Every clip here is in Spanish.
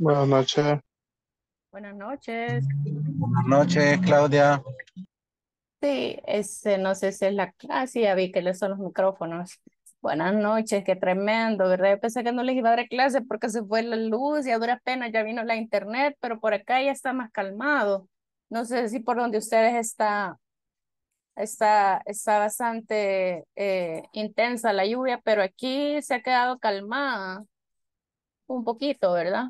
Buenas noches. Buenas noches. Buenas noches, Claudia. Sí, ese, no sé si es la clase, ya vi que le son los micrófonos. Buenas noches, qué tremendo, ¿verdad? Yo pensé que no les iba a dar clase porque se fue la luz y a dura pena. ya vino la internet, pero por acá ya está más calmado. No sé si por donde ustedes está, está, está bastante eh, intensa la lluvia, pero aquí se ha quedado calmada un poquito, ¿verdad?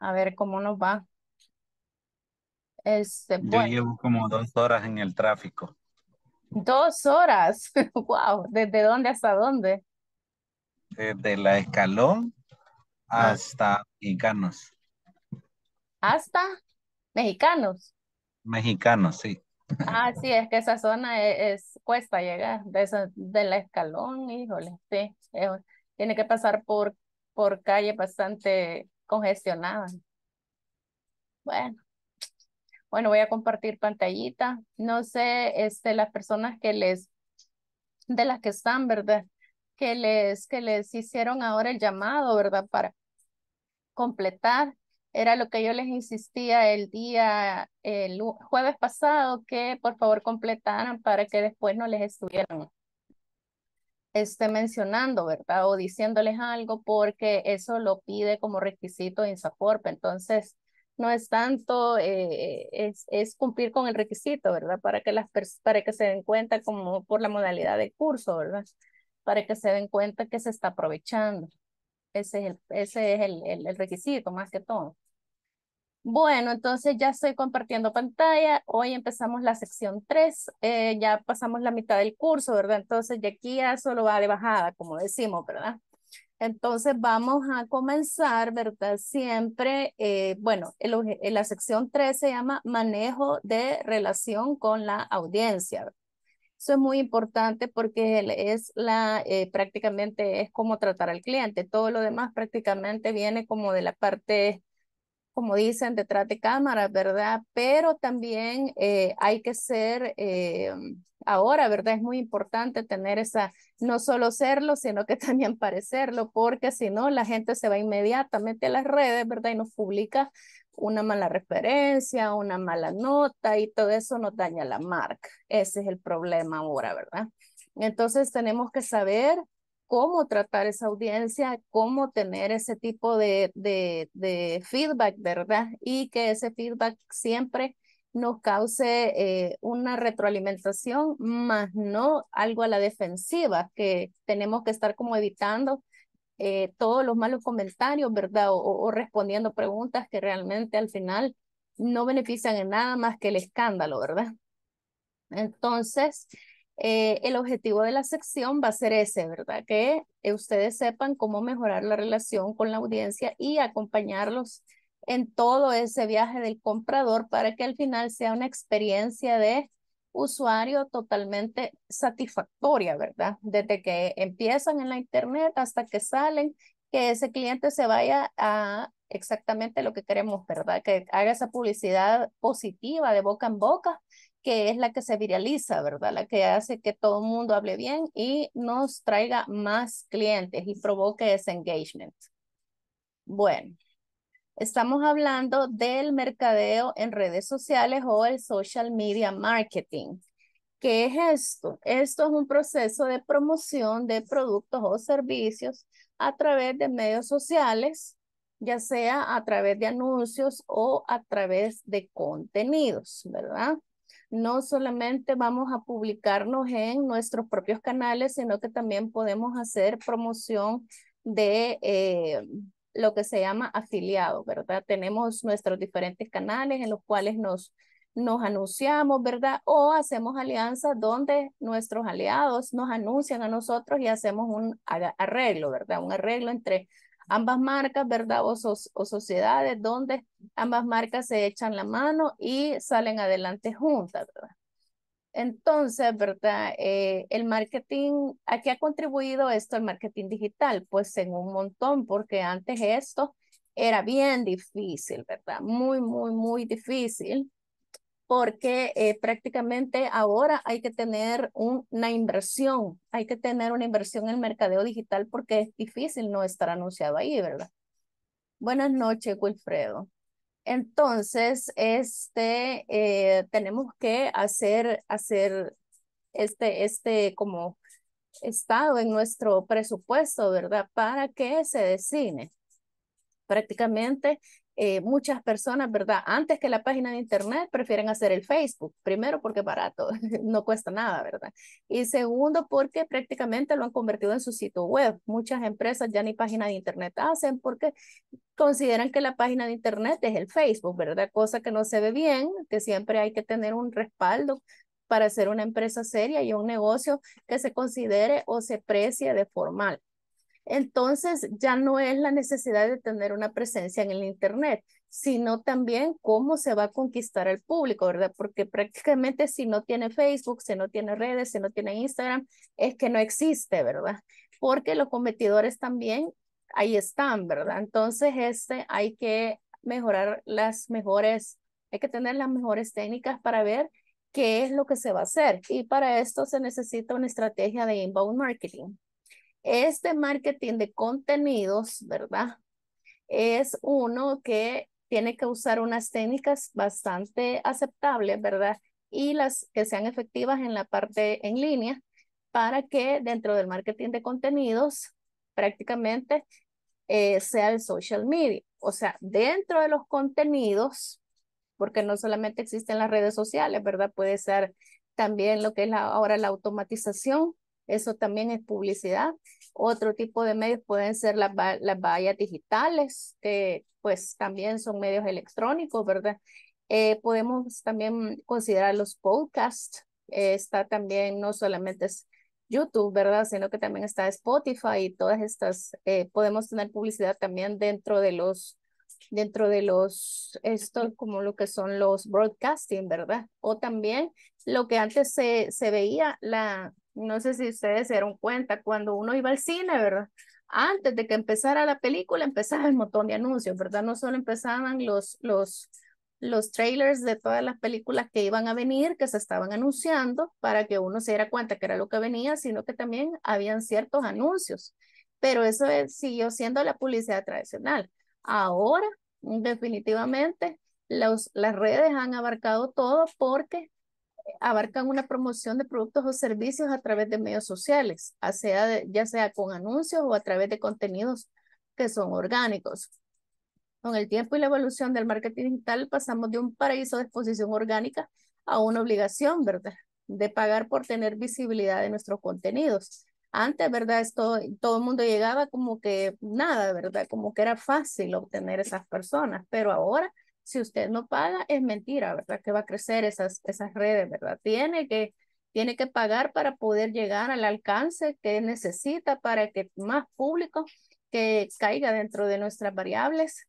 A ver cómo nos va. Este, Yo llevo como dos horas en el tráfico. Dos horas. wow. ¿Desde dónde hasta dónde? Desde la escalón ah. hasta mexicanos. ¿Hasta mexicanos? Mexicanos, sí. Ah, sí, es que esa zona e-, es, cuesta llegar. De, esa, de la escalón, híjole, tiene que pasar por por calles bastante congestionada Bueno. Bueno, voy a compartir pantallita. No sé, este, las personas que les, de las que están, ¿verdad? Que les, que les hicieron ahora el llamado, ¿verdad? Para completar. Era lo que yo les insistía el día, el jueves pasado, que por favor completaran para que después no les estuvieran esté mencionando, ¿verdad? O diciéndoles algo porque eso lo pide como requisito insaforp, Entonces, no es tanto, eh, eh, es, es, cumplir con el requisito, ¿verdad? Para que, las para que se den cuenta como por la modalidad de curso, ¿verdad? Para que se den cuenta que se está aprovechando. Ese es el, ese es el requisito más que todo. Bueno, entonces ya estoy compartiendo pantalla. Hoy empezamos la sección 3, eh, ya pasamos la mitad del curso, ¿verdad? Entonces ya aquí ya solo va de bajada, como decimos, ¿verdad? Entonces vamos a comenzar, ¿verdad? Siempre, eh, bueno, el, eh, la sección 3 se llama manejo de relación con la audiencia. Eso es muy importante porque es la, prácticamente es como tratar al cliente. Todo lo demás prácticamente viene como de la parte como dicen, detrás de cámara, ¿verdad? Pero también eh, hay que ser, eh, ahora, ¿verdad? Es muy importante tener esa, no solo serlo, sino que también parecerlo, porque si no, la gente se va inmediatamente a las redes, ¿verdad? Y nos publica una mala referencia, una mala nota y todo eso nos daña la marca. Ese es el problema ahora, ¿verdad? Entonces tenemos que saber cómo tratar esa audiencia, cómo tener ese tipo de, de, feedback, ¿verdad? Y que ese feedback siempre nos cause eh, una retroalimentación, más no algo a la defensiva, que tenemos que estar como evitando eh, todos los malos comentarios, ¿verdad? O, o, respondiendo preguntas que realmente al final no benefician en nada más que el escándalo, ¿verdad? Entonces, eh, el objetivo de la sección va a ser ese, ¿verdad? Que eh, ustedes sepan cómo mejorar la relación con la audiencia y acompañarlos en todo ese viaje del comprador para que al final sea una experiencia de usuario totalmente satisfactoria, ¿verdad? Desde que empiezan en la internet hasta que salen, que ese cliente se vaya a exactamente lo que queremos, ¿verdad? Que haga esa publicidad positiva de boca en boca que es la que se viraliza, ¿verdad? La que hace que todo el mundo hable bien y nos traiga más clientes y provoque ese engagement. Bueno, estamos hablando del mercadeo en redes sociales o el social media marketing. ¿Qué es esto? Esto es un proceso de promoción de productos o servicios a través de medios sociales, ya sea a través de anuncios o a través de contenidos, ¿verdad? no solamente vamos a publicarnos en nuestros propios canales, sino que también podemos hacer promoción de eh, lo que se llama afiliado, ¿verdad? Tenemos nuestros diferentes canales en los cuales nos, nos anunciamos, ¿verdad? O hacemos alianzas donde nuestros aliados nos anuncian a nosotros y hacemos un arreglo, ¿verdad? Un arreglo entre ambas marcas, ¿verdad? O, o sociedades donde ambas marcas se echan la mano y salen adelante juntas, ¿verdad? Entonces, ¿verdad? Eh, el marketing, ¿a qué ha contribuido esto el marketing digital? Pues en un montón, porque antes esto era bien difícil, ¿verdad? Muy, muy, muy difícil porque eh, prácticamente ahora hay que tener una inversión, hay que tener una inversión en mercadeo digital porque es difícil no estar anunciado ahí, ¿verdad? Buenas noches, Wilfredo. Entonces, este, eh, tenemos que hacer, hacer este, este como estado en nuestro presupuesto, ¿verdad? Para que se designe prácticamente eh, muchas personas, ¿verdad? Antes que la página de internet, prefieren hacer el Facebook. Primero, porque es barato, no cuesta nada, ¿verdad? Y segundo, porque prácticamente lo han convertido en su sitio web. Muchas empresas ya ni página de internet hacen porque consideran que la página de internet es el Facebook, ¿verdad? Cosa que no se ve bien, que siempre hay que tener un respaldo para ser una empresa seria y un negocio que se considere o se precie de formal entonces ya no es la necesidad de tener una presencia en el Internet, sino también cómo se va a conquistar al público, ¿verdad? Porque prácticamente si no tiene Facebook, si no tiene redes, si no tiene Instagram, es que no existe, ¿verdad? Porque los competidores también ahí están, ¿verdad? Entonces, este, hay que mejorar las mejores, hay que tener las mejores técnicas para ver qué es lo que se va a hacer. Y para esto se necesita una estrategia de inbound marketing. Este marketing de contenidos, ¿verdad? Es uno que tiene que usar unas técnicas bastante aceptables, ¿verdad? Y las que sean efectivas en la parte en línea para que dentro del marketing de contenidos prácticamente eh, sea el social media. O sea, dentro de los contenidos, porque no solamente existen las redes sociales, ¿verdad? Puede ser también lo que es ahora la automatización eso también es publicidad. Otro tipo de medios pueden ser las, las vallas digitales, que pues también son medios electrónicos, ¿verdad? Eh, podemos también considerar los podcasts. Eh, está también, no solamente es YouTube, ¿verdad? Sino que también está Spotify y todas estas. Eh, podemos tener publicidad también dentro de los, dentro de los, esto como lo que son los broadcasting, ¿verdad? O también lo que antes se, se veía, la, no sé si ustedes se dieron cuenta, cuando uno iba al cine, ¿verdad? Antes de que empezara la película, empezaba el montón de anuncios, ¿verdad? No solo empezaban los, los, los trailers de todas las películas que iban a venir, que se estaban anunciando, para que uno se diera cuenta que era lo que venía, sino que también habían ciertos anuncios. Pero eso siguió siendo la publicidad tradicional. Ahora, definitivamente, las redes han abarcado todo porque abarcan una promoción de productos o servicios a través de medios sociales, sea ya sea con anuncios o a través de contenidos que son orgánicos. Con el tiempo y la evolución del marketing digital pasamos de un paraíso de exposición orgánica a una obligación, ¿verdad? De pagar por tener visibilidad de nuestros contenidos. Antes, ¿verdad? Esto, todo el mundo llegaba como que nada, ¿verdad? Como que era fácil obtener esas personas, pero ahora si usted no paga, es mentira, ¿verdad? Que va a crecer esas, esas redes, ¿verdad? Tiene que, tiene que pagar para poder llegar al alcance que necesita para que más público que caiga dentro de nuestras variables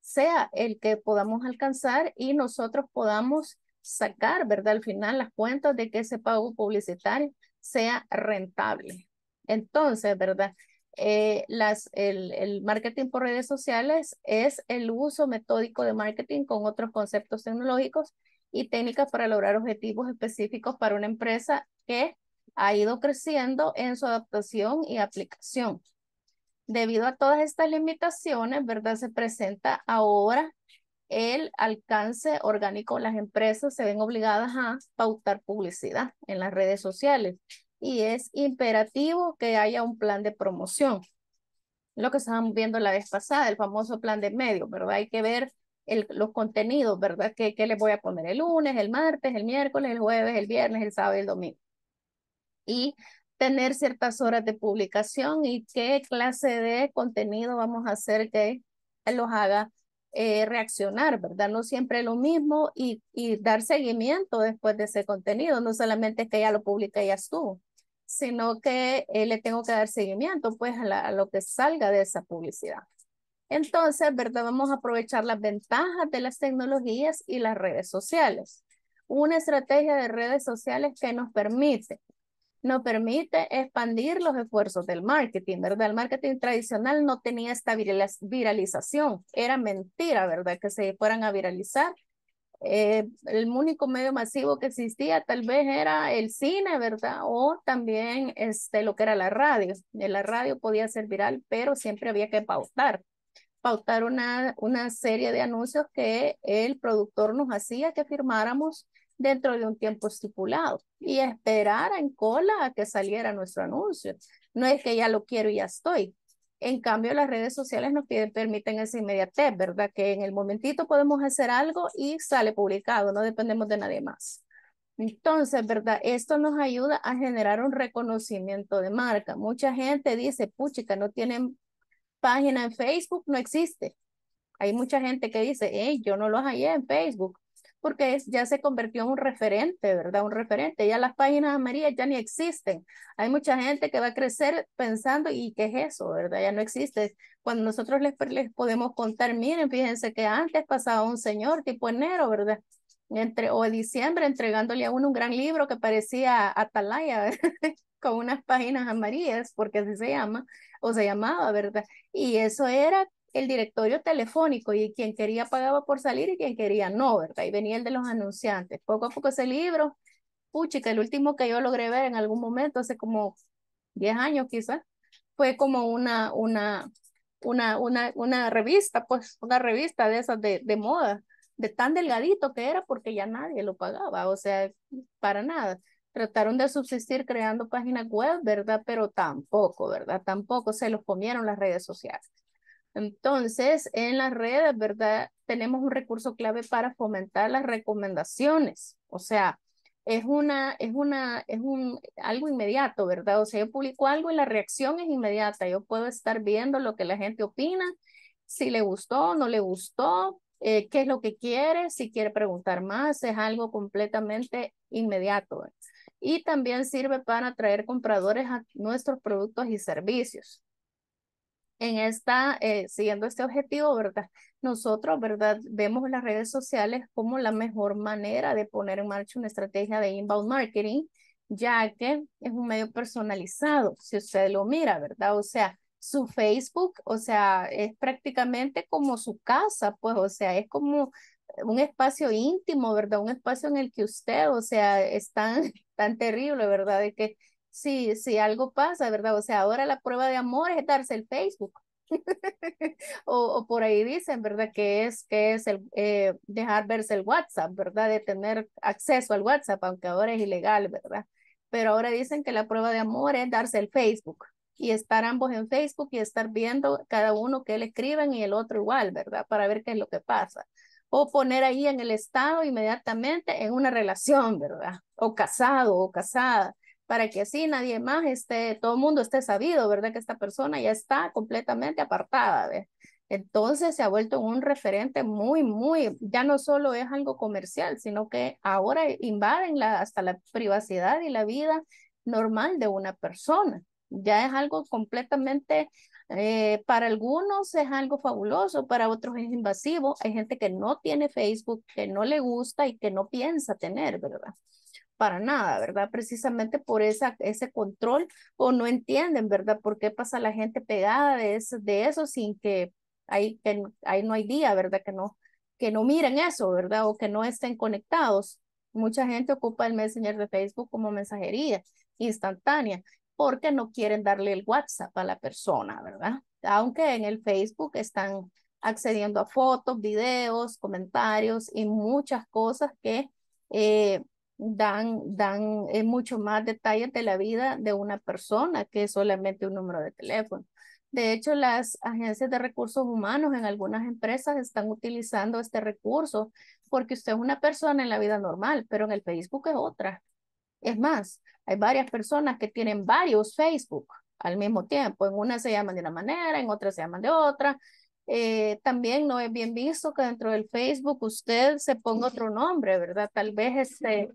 sea el que podamos alcanzar y nosotros podamos sacar, ¿verdad? Al final las cuentas de que ese pago publicitario sea rentable. Entonces, ¿verdad? Eh, las, el, el, marketing por redes sociales es el uso metódico de marketing con otros conceptos tecnológicos y técnicas para lograr objetivos específicos para una empresa que ha ido creciendo en su adaptación y aplicación. Debido a todas estas limitaciones, ¿verdad? Se presenta ahora el alcance orgánico. Las empresas se ven obligadas a pautar publicidad en las redes sociales y es imperativo que haya un plan de promoción. Lo que estábamos viendo la vez pasada, el famoso plan de medio, ¿verdad? Hay que ver los contenidos, ¿verdad? ¿Qué, ¿Qué les voy a poner el lunes, el martes, el miércoles, el jueves, el viernes, el sábado y el domingo? Y tener ciertas horas de publicación y qué clase de contenido vamos a hacer que los haga eh, reaccionar, ¿verdad? No siempre lo mismo y, dar seguimiento después de ese contenido, no solamente es que ya lo publica y ya estuvo sino que eh, le tengo que dar seguimiento pues a, lo que salga de esa publicidad. Entonces, ¿verdad? Vamos a aprovechar las ventajas de las tecnologías y las redes sociales. Una estrategia de redes sociales que nos permite, nos permite expandir los esfuerzos del marketing, ¿verdad? El marketing tradicional no tenía esta viralización, era mentira, ¿verdad? Que se fueran a viralizar eh, el único medio masivo que existía tal vez era el cine, ¿verdad? O también este, lo que era la radio. La radio podía ser viral, pero siempre había que pautar. Pautar una, una serie de anuncios que el productor nos hacía que firmáramos dentro de un tiempo estipulado y esperar en cola a que saliera nuestro anuncio. No es que ya lo quiero y ya estoy, en cambio, las redes sociales nos permiten esa inmediatez, ¿verdad? Que en el momentito podemos hacer algo y sale publicado, no dependemos de nadie más. Entonces, ¿verdad? Esto nos ayuda a generar un reconocimiento de marca. Mucha gente dice, puchica, no tienen página en Facebook, no existe. Hay mucha gente que dice, hey, yo no los hallé en Facebook porque es, ya se convirtió en un referente, ¿verdad? Un referente. Ya las páginas amarillas ya ni existen. Hay mucha gente que va a crecer pensando, ¿y qué es eso, verdad? Ya no existe. Cuando nosotros les, podemos contar, miren, fíjense que antes pasaba un señor tipo enero, ¿verdad? Entre, o diciembre entregándole a uno un gran libro que parecía Atalaya, con unas páginas amarillas, porque así se llama, o se llamaba, ¿verdad? Y eso era el directorio telefónico y quien quería pagaba por salir y quien quería no, ¿verdad? Y venía el de los anunciantes. Poco a poco ese libro, que el último que yo logré ver en algún momento, hace como 10 años quizás, fue como una, una, una, una, una revista, pues una revista de esas de, de moda, de tan delgadito que era porque ya nadie lo pagaba, o sea, para nada trataron de subsistir creando páginas web, ¿verdad? Pero tampoco, ¿verdad? Tampoco se los comieron las redes sociales. Entonces, en las redes, ¿verdad? Tenemos un recurso clave para fomentar las recomendaciones. O sea, es una, es una, es un, algo inmediato, ¿verdad? O sea, yo publico algo y la reacción es inmediata. Yo puedo estar viendo lo que la gente opina, si le gustó, no le gustó, eh, qué es lo que quiere, si quiere preguntar más, es algo completamente inmediato. Y también sirve para atraer compradores a nuestros productos y servicios en esta, eh, siguiendo este objetivo, ¿verdad? Nosotros, ¿verdad? Vemos las redes sociales como la mejor manera de poner en marcha una estrategia de inbound marketing, ya que es un medio personalizado, si usted lo mira, ¿verdad? O sea, su Facebook, o sea, es prácticamente como su casa, pues, o sea, es como un espacio íntimo, ¿verdad? Un espacio en el que usted, o sea, es tan, tan terrible, ¿verdad? De que si, algo pasa, ¿verdad? O sea, ahora la prueba de amor es darse el Facebook. o, por ahí dicen, ¿verdad? Que es, que es el, eh, dejar verse el WhatsApp, ¿verdad? De tener acceso al WhatsApp, aunque ahora es ilegal, ¿verdad? Pero ahora dicen que la prueba de amor es darse el Facebook y estar ambos en Facebook y estar viendo cada uno que le escriben y el otro igual, ¿verdad? Para ver qué es lo que pasa. O poner ahí en el estado inmediatamente en una relación, ¿verdad? O casado o casada para que así nadie más esté, todo el mundo esté sabido, ¿verdad? Que esta persona ya está completamente apartada, ¿ves? Entonces se ha vuelto un referente muy, muy, ya no solo es algo comercial, sino que ahora invaden hasta la privacidad y la vida normal de una persona. Ya es algo completamente, eh, para algunos es algo fabuloso, para otros es invasivo. Hay gente que no tiene Facebook, que no le gusta y que no piensa tener, ¿verdad? para nada, ¿verdad? Precisamente por esa, ese control o no entienden, ¿verdad? ¿Por qué pasa la gente pegada de eso, sin que ahí, no hay día, ¿verdad? Que no, que no miren eso, ¿verdad? O que no estén conectados. Mucha gente ocupa el Messenger de Facebook como mensajería instantánea porque no quieren darle el WhatsApp a la persona, ¿verdad? Aunque en el Facebook están accediendo a fotos, videos, comentarios y muchas cosas que eh, dan, dan eh, mucho más detalles de la vida de una persona que solamente un número de teléfono. De hecho, las agencias de recursos humanos en algunas empresas están utilizando este recurso porque usted es una persona en la vida normal, pero en el Facebook es otra. Es más, hay varias personas que tienen varios Facebook al mismo tiempo. En una se llaman de una manera, en otra se llaman de otra. Eh, también no es bien visto que dentro del Facebook usted se ponga otro nombre, ¿verdad? Tal vez este,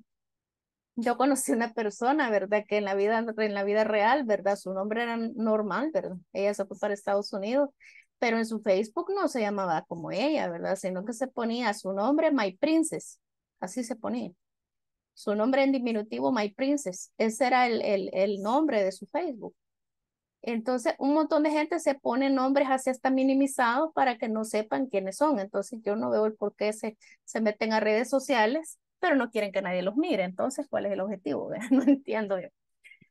yo conocí una persona, ¿verdad? Que en la vida, en la vida real, ¿verdad? Su nombre era normal, ¿verdad? Ella se fue para Estados Unidos, pero en su Facebook no se llamaba como ella, ¿verdad? Sino que se ponía su nombre, My Princess, así se ponía. Su nombre en diminutivo, My Princess, ese era el, el, nombre de su Facebook. Entonces, un montón de gente se pone nombres así hasta minimizados para que no sepan quiénes son. Entonces, yo no veo el por qué se, se meten a redes sociales pero no quieren que nadie los mire. Entonces, ¿cuál es el objetivo? No entiendo yo.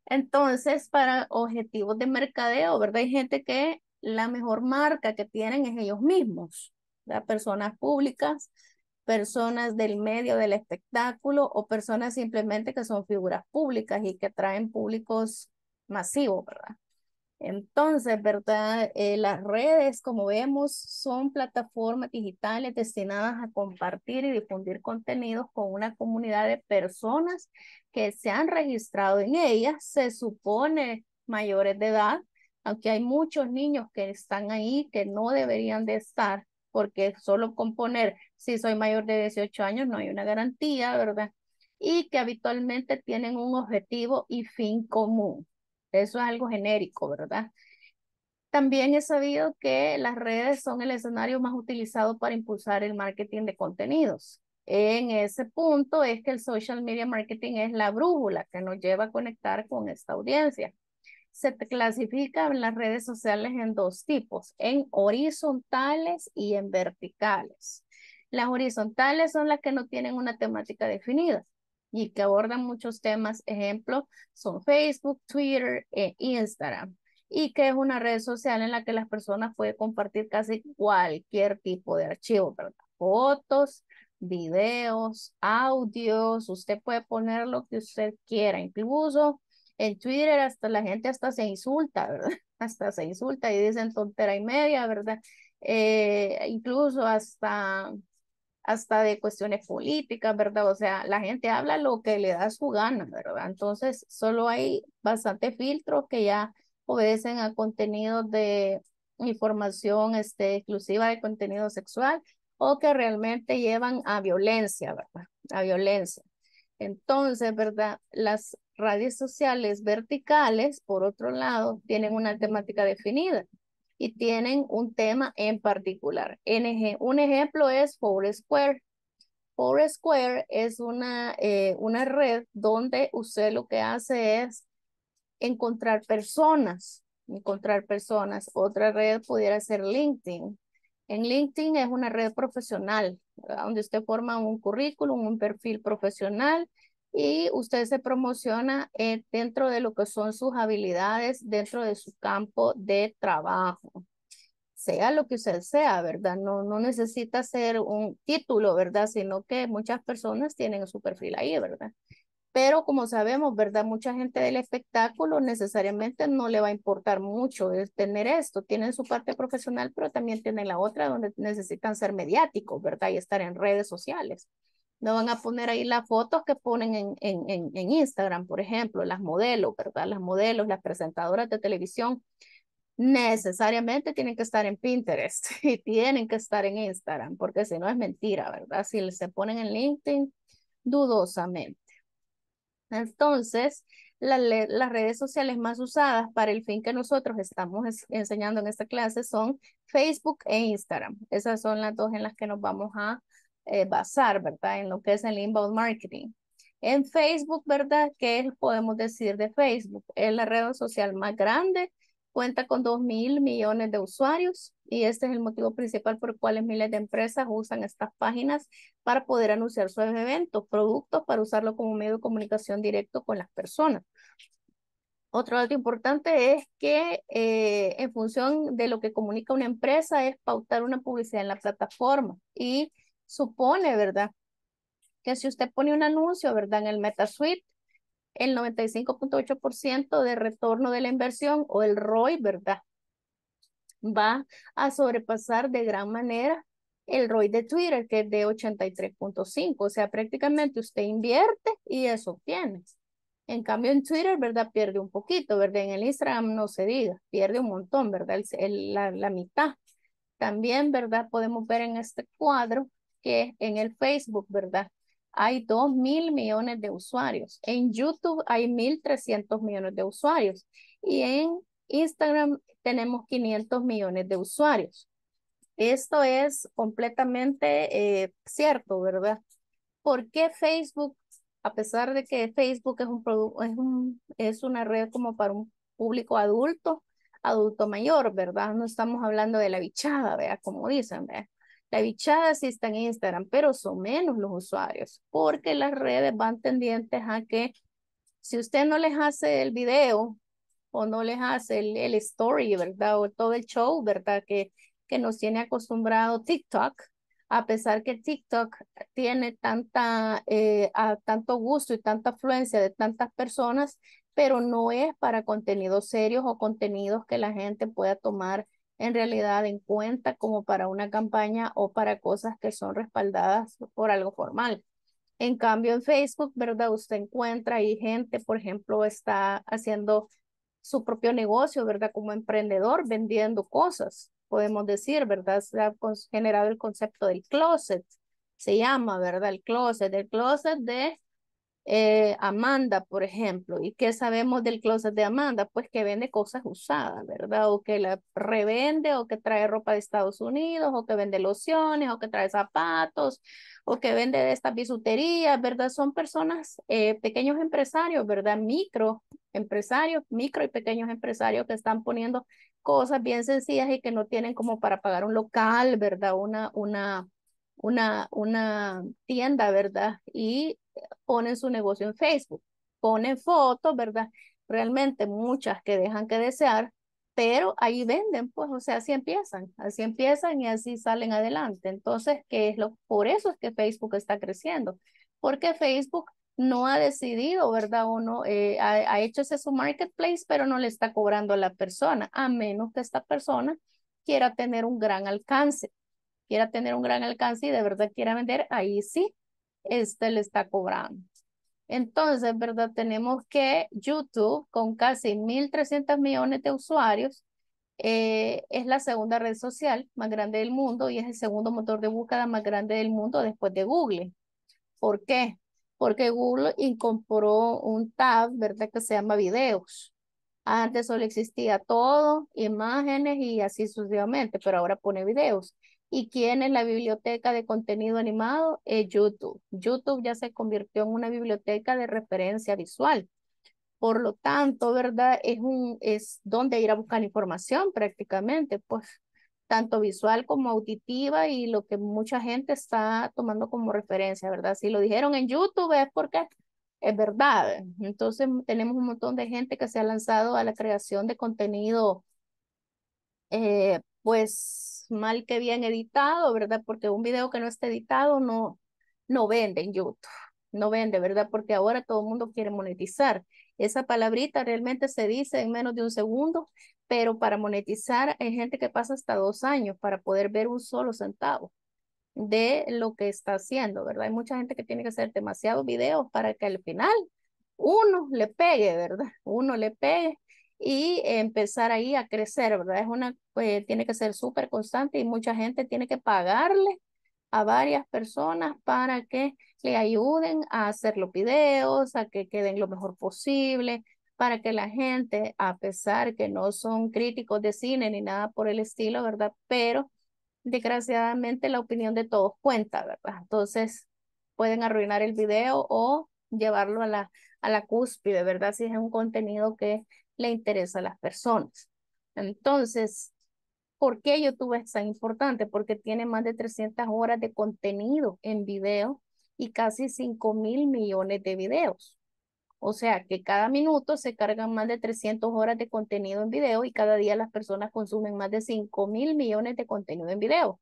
Entonces, para objetivos de mercadeo, ¿verdad? Hay gente que la mejor marca que tienen es ellos mismos, ¿verdad? Personas públicas, personas del medio del espectáculo o personas simplemente que son figuras públicas y que traen públicos masivos, ¿verdad? Entonces, ¿verdad? Eh, las redes, como vemos, son plataformas digitales destinadas a compartir y difundir contenidos con una comunidad de personas que se han registrado en ellas, se supone mayores de edad, aunque hay muchos niños que están ahí que no deberían de estar, porque solo componer si soy mayor de 18 años no hay una garantía, ¿verdad? Y que habitualmente tienen un objetivo y fin común eso es algo genérico, ¿verdad? También he sabido que las redes son el escenario más utilizado para impulsar el marketing de contenidos. En ese punto es que el social media marketing es la brújula que nos lleva a conectar con esta audiencia. Se clasifican las redes sociales en dos tipos, en horizontales y en verticales. Las horizontales son las que no tienen una temática definida y que abordan muchos temas, ejemplo, son Facebook, Twitter e Instagram, y que es una red social en la que las personas pueden compartir casi cualquier tipo de archivo, ¿verdad? Fotos, videos, audios, usted puede poner lo que usted quiera, incluso en Twitter hasta la gente hasta se insulta, ¿verdad? Hasta se insulta y dicen tontera y media, ¿verdad? Eh, incluso hasta hasta de cuestiones políticas, ¿verdad? O sea, la gente habla lo que le da su gana, ¿verdad? Entonces, solo hay bastante filtros que ya obedecen a contenidos de información este, exclusiva de contenido sexual o que realmente llevan a violencia, ¿verdad? A violencia. Entonces, ¿verdad? Las redes sociales verticales, por otro lado, tienen una temática definida y tienen un tema en particular. un ejemplo es Foursquare. Square es una, eh, una red donde usted lo que hace es encontrar personas, encontrar personas. Otra red pudiera ser LinkedIn. En LinkedIn es una red profesional, donde usted forma un currículum, un perfil profesional y usted se promociona eh, dentro de lo que son sus habilidades, dentro de su campo de trabajo. Sea lo que usted sea, ¿verdad? No, no necesita ser un título, ¿verdad? Sino que muchas personas tienen su perfil ahí, ¿verdad? Pero como sabemos, ¿verdad? Mucha gente del espectáculo necesariamente no le va a importar mucho tener esto. Tienen su parte profesional, pero también tienen la otra donde necesitan ser mediáticos, ¿verdad? Y estar en redes sociales no van a poner ahí las fotos que ponen en, en, Instagram, por ejemplo, las modelos, ¿verdad? Las modelos, las presentadoras de televisión, necesariamente tienen que estar en Pinterest y tienen que estar en Instagram, porque si no es mentira, ¿verdad? Si se ponen en LinkedIn, dudosamente. Entonces, las redes sociales más usadas para el fin que nosotros estamos enseñando en esta clase son Facebook e Instagram. Esas son las dos en las que nos vamos a eh, basar, ¿verdad? En lo que es el inbound marketing. En Facebook, ¿verdad? ¿Qué podemos decir de Facebook? Es la red social más grande, cuenta con dos mil millones de usuarios y este es el motivo principal por el cual miles de empresas usan estas páginas para poder anunciar sus eventos, productos, para usarlo como medio de comunicación directo con las personas. Otro dato importante es que eh, en función de lo que comunica una empresa es pautar una publicidad en la plataforma y supone, ¿verdad? Que si usted pone un anuncio, ¿verdad? En el MetaSuite, el 95.8% de retorno de la inversión o el ROI, ¿verdad? Va a sobrepasar de gran manera el ROI de Twitter, que es de 83.5. O sea, prácticamente usted invierte y eso obtiene. En cambio, en Twitter, ¿verdad? Pierde un poquito, ¿verdad? En el Instagram no se diga, pierde un montón, ¿verdad? la, la mitad. También, ¿verdad? Podemos ver en este cuadro que en el Facebook, ¿verdad? Hay 2 mil millones de usuarios. En YouTube hay 1.300 millones de usuarios. Y en Instagram tenemos 500 millones de usuarios. Esto es completamente eh, cierto, ¿verdad? ¿Por qué Facebook, a pesar de que Facebook es, un es, un, es una red como para un público adulto, adulto mayor, ¿verdad? No estamos hablando de la bichada, ¿verdad? Como dicen, ¿verdad? La bichada sí está en Instagram, pero son menos los usuarios, porque las redes van tendientes a que si usted no les hace el video o no les hace el, story, ¿verdad? O todo el show, ¿verdad? Que, que nos tiene acostumbrado TikTok, a pesar que TikTok tiene tanta, eh, a tanto gusto y tanta afluencia de tantas personas, pero no es para contenidos serios o contenidos que la gente pueda tomar en realidad en cuenta como para una campaña o para cosas que son respaldadas por algo formal. En cambio, en Facebook, ¿verdad? Usted encuentra ahí gente, por ejemplo, está haciendo su propio negocio, ¿verdad? Como emprendedor, vendiendo cosas, podemos decir, ¿verdad? Se ha generado el concepto del closet, se llama, ¿verdad? El closet, el closet de eh, Amanda, por ejemplo. ¿Y qué sabemos del closet de Amanda? Pues que vende cosas usadas, ¿verdad? O que la revende, o que trae ropa de Estados Unidos, o que vende lociones, o que trae zapatos, o que vende de estas bisuterías, ¿verdad? Son personas, eh, pequeños empresarios, ¿verdad? Micro empresarios, micro y pequeños empresarios que están poniendo cosas bien sencillas y que no tienen como para pagar un local, ¿verdad? Una, una, una, una tienda, ¿verdad? Y ponen su negocio en Facebook, ponen fotos, ¿verdad? Realmente muchas que dejan que desear, pero ahí venden, pues, o sea, así empiezan, así empiezan y así salen adelante. Entonces, ¿qué es lo? Por eso es que Facebook está creciendo, porque Facebook no ha decidido, ¿verdad? O no, eh, ha, hecho ese su marketplace, pero no le está cobrando a la persona, a menos que esta persona quiera tener un gran alcance, quiera tener un gran alcance y de verdad quiera vender, ahí sí, este le está cobrando. Entonces, ¿verdad? Tenemos que YouTube, con casi 1.300 millones de usuarios, eh, es la segunda red social más grande del mundo y es el segundo motor de búsqueda más grande del mundo después de Google. ¿Por qué? Porque Google incorporó un tab, ¿verdad? Que se llama videos. Antes solo existía todo, imágenes y así sucesivamente, pero ahora pone videos. ¿Y quién es la biblioteca de contenido animado? Es YouTube. YouTube ya se convirtió en una biblioteca de referencia visual. Por lo tanto, ¿verdad? Es, es donde ir a buscar información prácticamente, pues tanto visual como auditiva y lo que mucha gente está tomando como referencia, ¿verdad? Si lo dijeron en YouTube es porque es verdad. Entonces tenemos un montón de gente que se ha lanzado a la creación de contenido, eh, pues mal que bien editado, ¿verdad? Porque un video que no está editado no, no vende en YouTube, no vende, ¿verdad? Porque ahora todo el mundo quiere monetizar. Esa palabrita realmente se dice en menos de un segundo, pero para monetizar hay gente que pasa hasta dos años para poder ver un solo centavo de lo que está haciendo, ¿verdad? Hay mucha gente que tiene que hacer demasiados videos para que al final uno le pegue, ¿verdad? Uno le pegue y empezar ahí a crecer, ¿verdad? Es una, pues, tiene que ser súper constante y mucha gente tiene que pagarle a varias personas para que le ayuden a hacer los videos, a que queden lo mejor posible, para que la gente, a pesar que no son críticos de cine ni nada por el estilo, ¿verdad? Pero desgraciadamente la opinión de todos cuenta, ¿verdad? Entonces pueden arruinar el video o llevarlo a la, a la cúspide, ¿verdad? Si es un contenido que le interesa a las personas. Entonces, ¿por qué YouTube es tan importante? Porque tiene más de 300 horas de contenido en video y casi 5 mil millones de videos. O sea que cada minuto se cargan más de 300 horas de contenido en video y cada día las personas consumen más de 5 mil millones de contenido en video.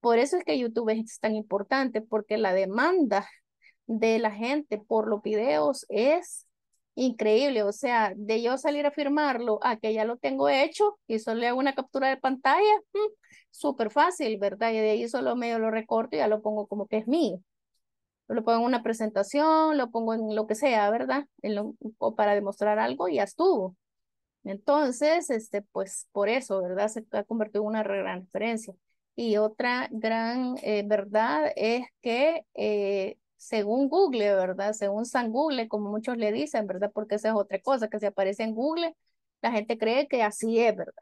Por eso es que YouTube es tan importante, porque la demanda de la gente por los videos es increíble, o sea, de yo salir a firmarlo a que ya lo tengo hecho y solo le hago una captura de pantalla, mm, súper fácil, ¿verdad? Y de ahí solo medio lo recorto y ya lo pongo como que es mío. Lo pongo en una presentación, lo pongo en lo que sea, ¿verdad? o para demostrar algo y ya estuvo. Entonces, este, pues por eso, ¿verdad? Se ha convertido en una gran referencia. Y otra gran eh, verdad es que eh, según Google, ¿verdad? Según San Google, como muchos le dicen, ¿verdad? Porque esa es otra cosa que se aparece en Google, la gente cree que así es, ¿verdad?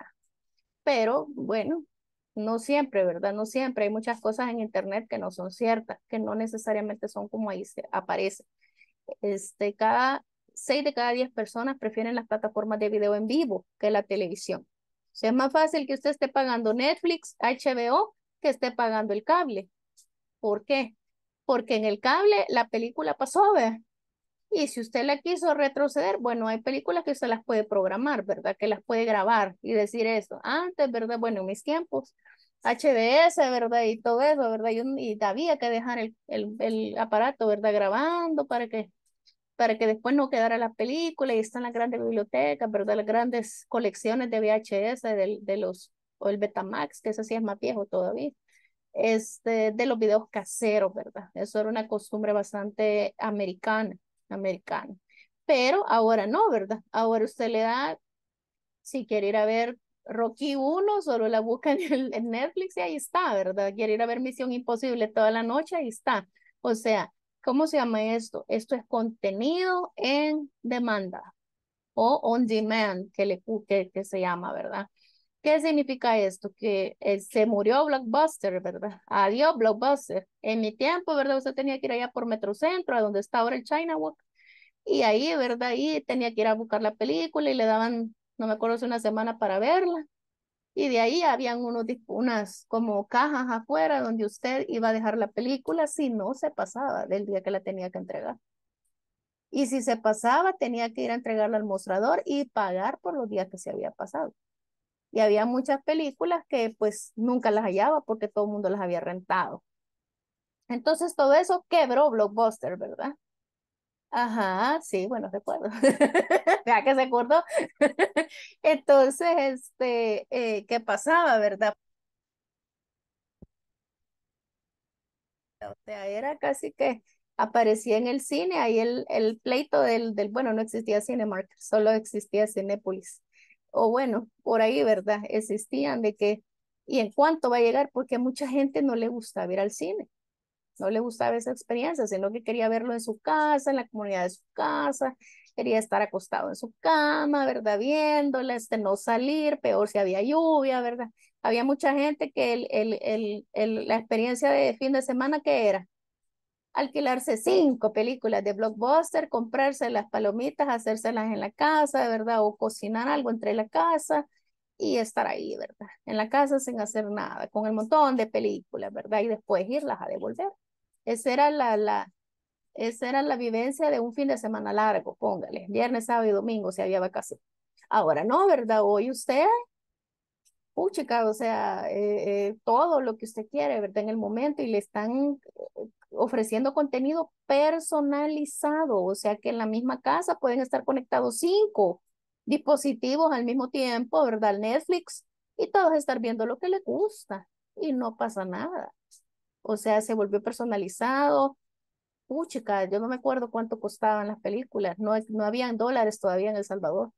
Pero bueno, no siempre, ¿verdad? No siempre. Hay muchas cosas en Internet que no son ciertas, que no necesariamente son como ahí se aparece. Este, cada seis de cada diez personas prefieren las plataformas de video en vivo que la televisión. O sea, es más fácil que usted esté pagando Netflix, HBO, que esté pagando el cable. ¿Por qué? porque en el cable la película pasó, ver Y si usted la quiso retroceder, bueno, hay películas que usted las puede programar, ¿verdad? Que las puede grabar y decir eso. Antes, ¿verdad? Bueno, en mis tiempos, HDS, ¿verdad? Y todo eso, ¿verdad? Y, y había que dejar el, el, aparato, ¿verdad? Grabando para que, para que después no quedara la película y están las grandes bibliotecas, ¿verdad? Las grandes colecciones de VHS de, de los, o el Betamax, que eso sí es más viejo todavía este, de los videos caseros, ¿verdad? Eso era una costumbre bastante americana, americana. Pero ahora no, ¿verdad? Ahora usted le da, si quiere ir a ver Rocky 1, solo la busca en, Netflix y ahí está, ¿verdad? Quiere ir a ver Misión Imposible toda la noche, ahí está. O sea, ¿cómo se llama esto? Esto es contenido en demanda o on demand, que, le, que, que se llama, ¿verdad? ¿Qué significa esto? Que se murió Blockbuster, ¿verdad? Adiós Blockbuster. En mi tiempo, ¿verdad? Usted tenía que ir allá por Metrocentro, a donde está ahora el China Walk. Y ahí, ¿verdad? Ahí tenía que ir a buscar la película y le daban, no me acuerdo si una semana para verla. Y de ahí habían unos, unas como cajas afuera donde usted iba a dejar la película si no se pasaba del día que la tenía que entregar. Y si se pasaba, tenía que ir a entregarla al mostrador y pagar por los días que se había pasado. Y había muchas películas que pues nunca las hallaba porque todo el mundo las había rentado. Entonces todo eso quebró Blockbuster, ¿verdad? Ajá, sí, bueno, recuerdo. ¿vea que se acordó. Entonces, este, eh, ¿qué pasaba, verdad? O sea, era casi que aparecía en el cine, ahí el, el pleito del, del, bueno, no existía Cinemark, solo existía Cinépolis o bueno, por ahí, ¿verdad? Existían de que, ¿y en cuánto va a llegar? Porque a mucha gente no le gustaba ir al cine, no le gustaba esa experiencia, sino que quería verlo en su casa, en la comunidad de su casa, quería estar acostado en su cama, ¿verdad? Viéndoles este, no salir, peor si había lluvia, ¿verdad? Había mucha gente que el, el, el, la experiencia de fin de semana, ¿qué era? alquilarse cinco películas de blockbuster, comprarse las palomitas, hacérselas en la casa, ¿verdad? O cocinar algo entre la casa y estar ahí, ¿verdad? En la casa sin hacer nada, con el montón de películas, ¿verdad? Y después irlas a devolver. Esa era la, la, esa era la vivencia de un fin de semana largo, póngale, viernes, sábado y domingo si había vacaciones. Ahora no, ¿verdad? Hoy usted, puchica, o sea, eh, eh, todo lo que usted quiere, ¿verdad? En el momento y le están eh, ofreciendo contenido personalizado, o sea que en la misma casa pueden estar conectados cinco dispositivos al mismo tiempo, ¿verdad? Netflix y todos estar viendo lo que les gusta y no pasa nada. O sea, se volvió personalizado. Uy, chica, yo no me acuerdo cuánto costaban las películas, no, no habían dólares todavía en El Salvador,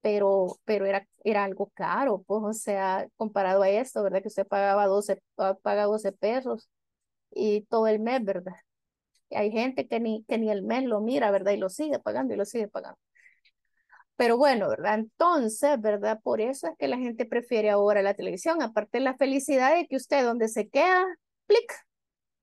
pero, pero era, era algo caro, pues, o sea, comparado a esto, ¿verdad? Que usted pagaba 12, paga 12 pesos y todo el mes, ¿verdad? Y hay gente que ni, que ni el mes lo mira, ¿verdad? Y lo sigue pagando y lo sigue pagando. Pero bueno, ¿verdad? Entonces, ¿verdad? Por eso es que la gente prefiere ahora la televisión, aparte de la felicidad de que usted donde se queda, clic.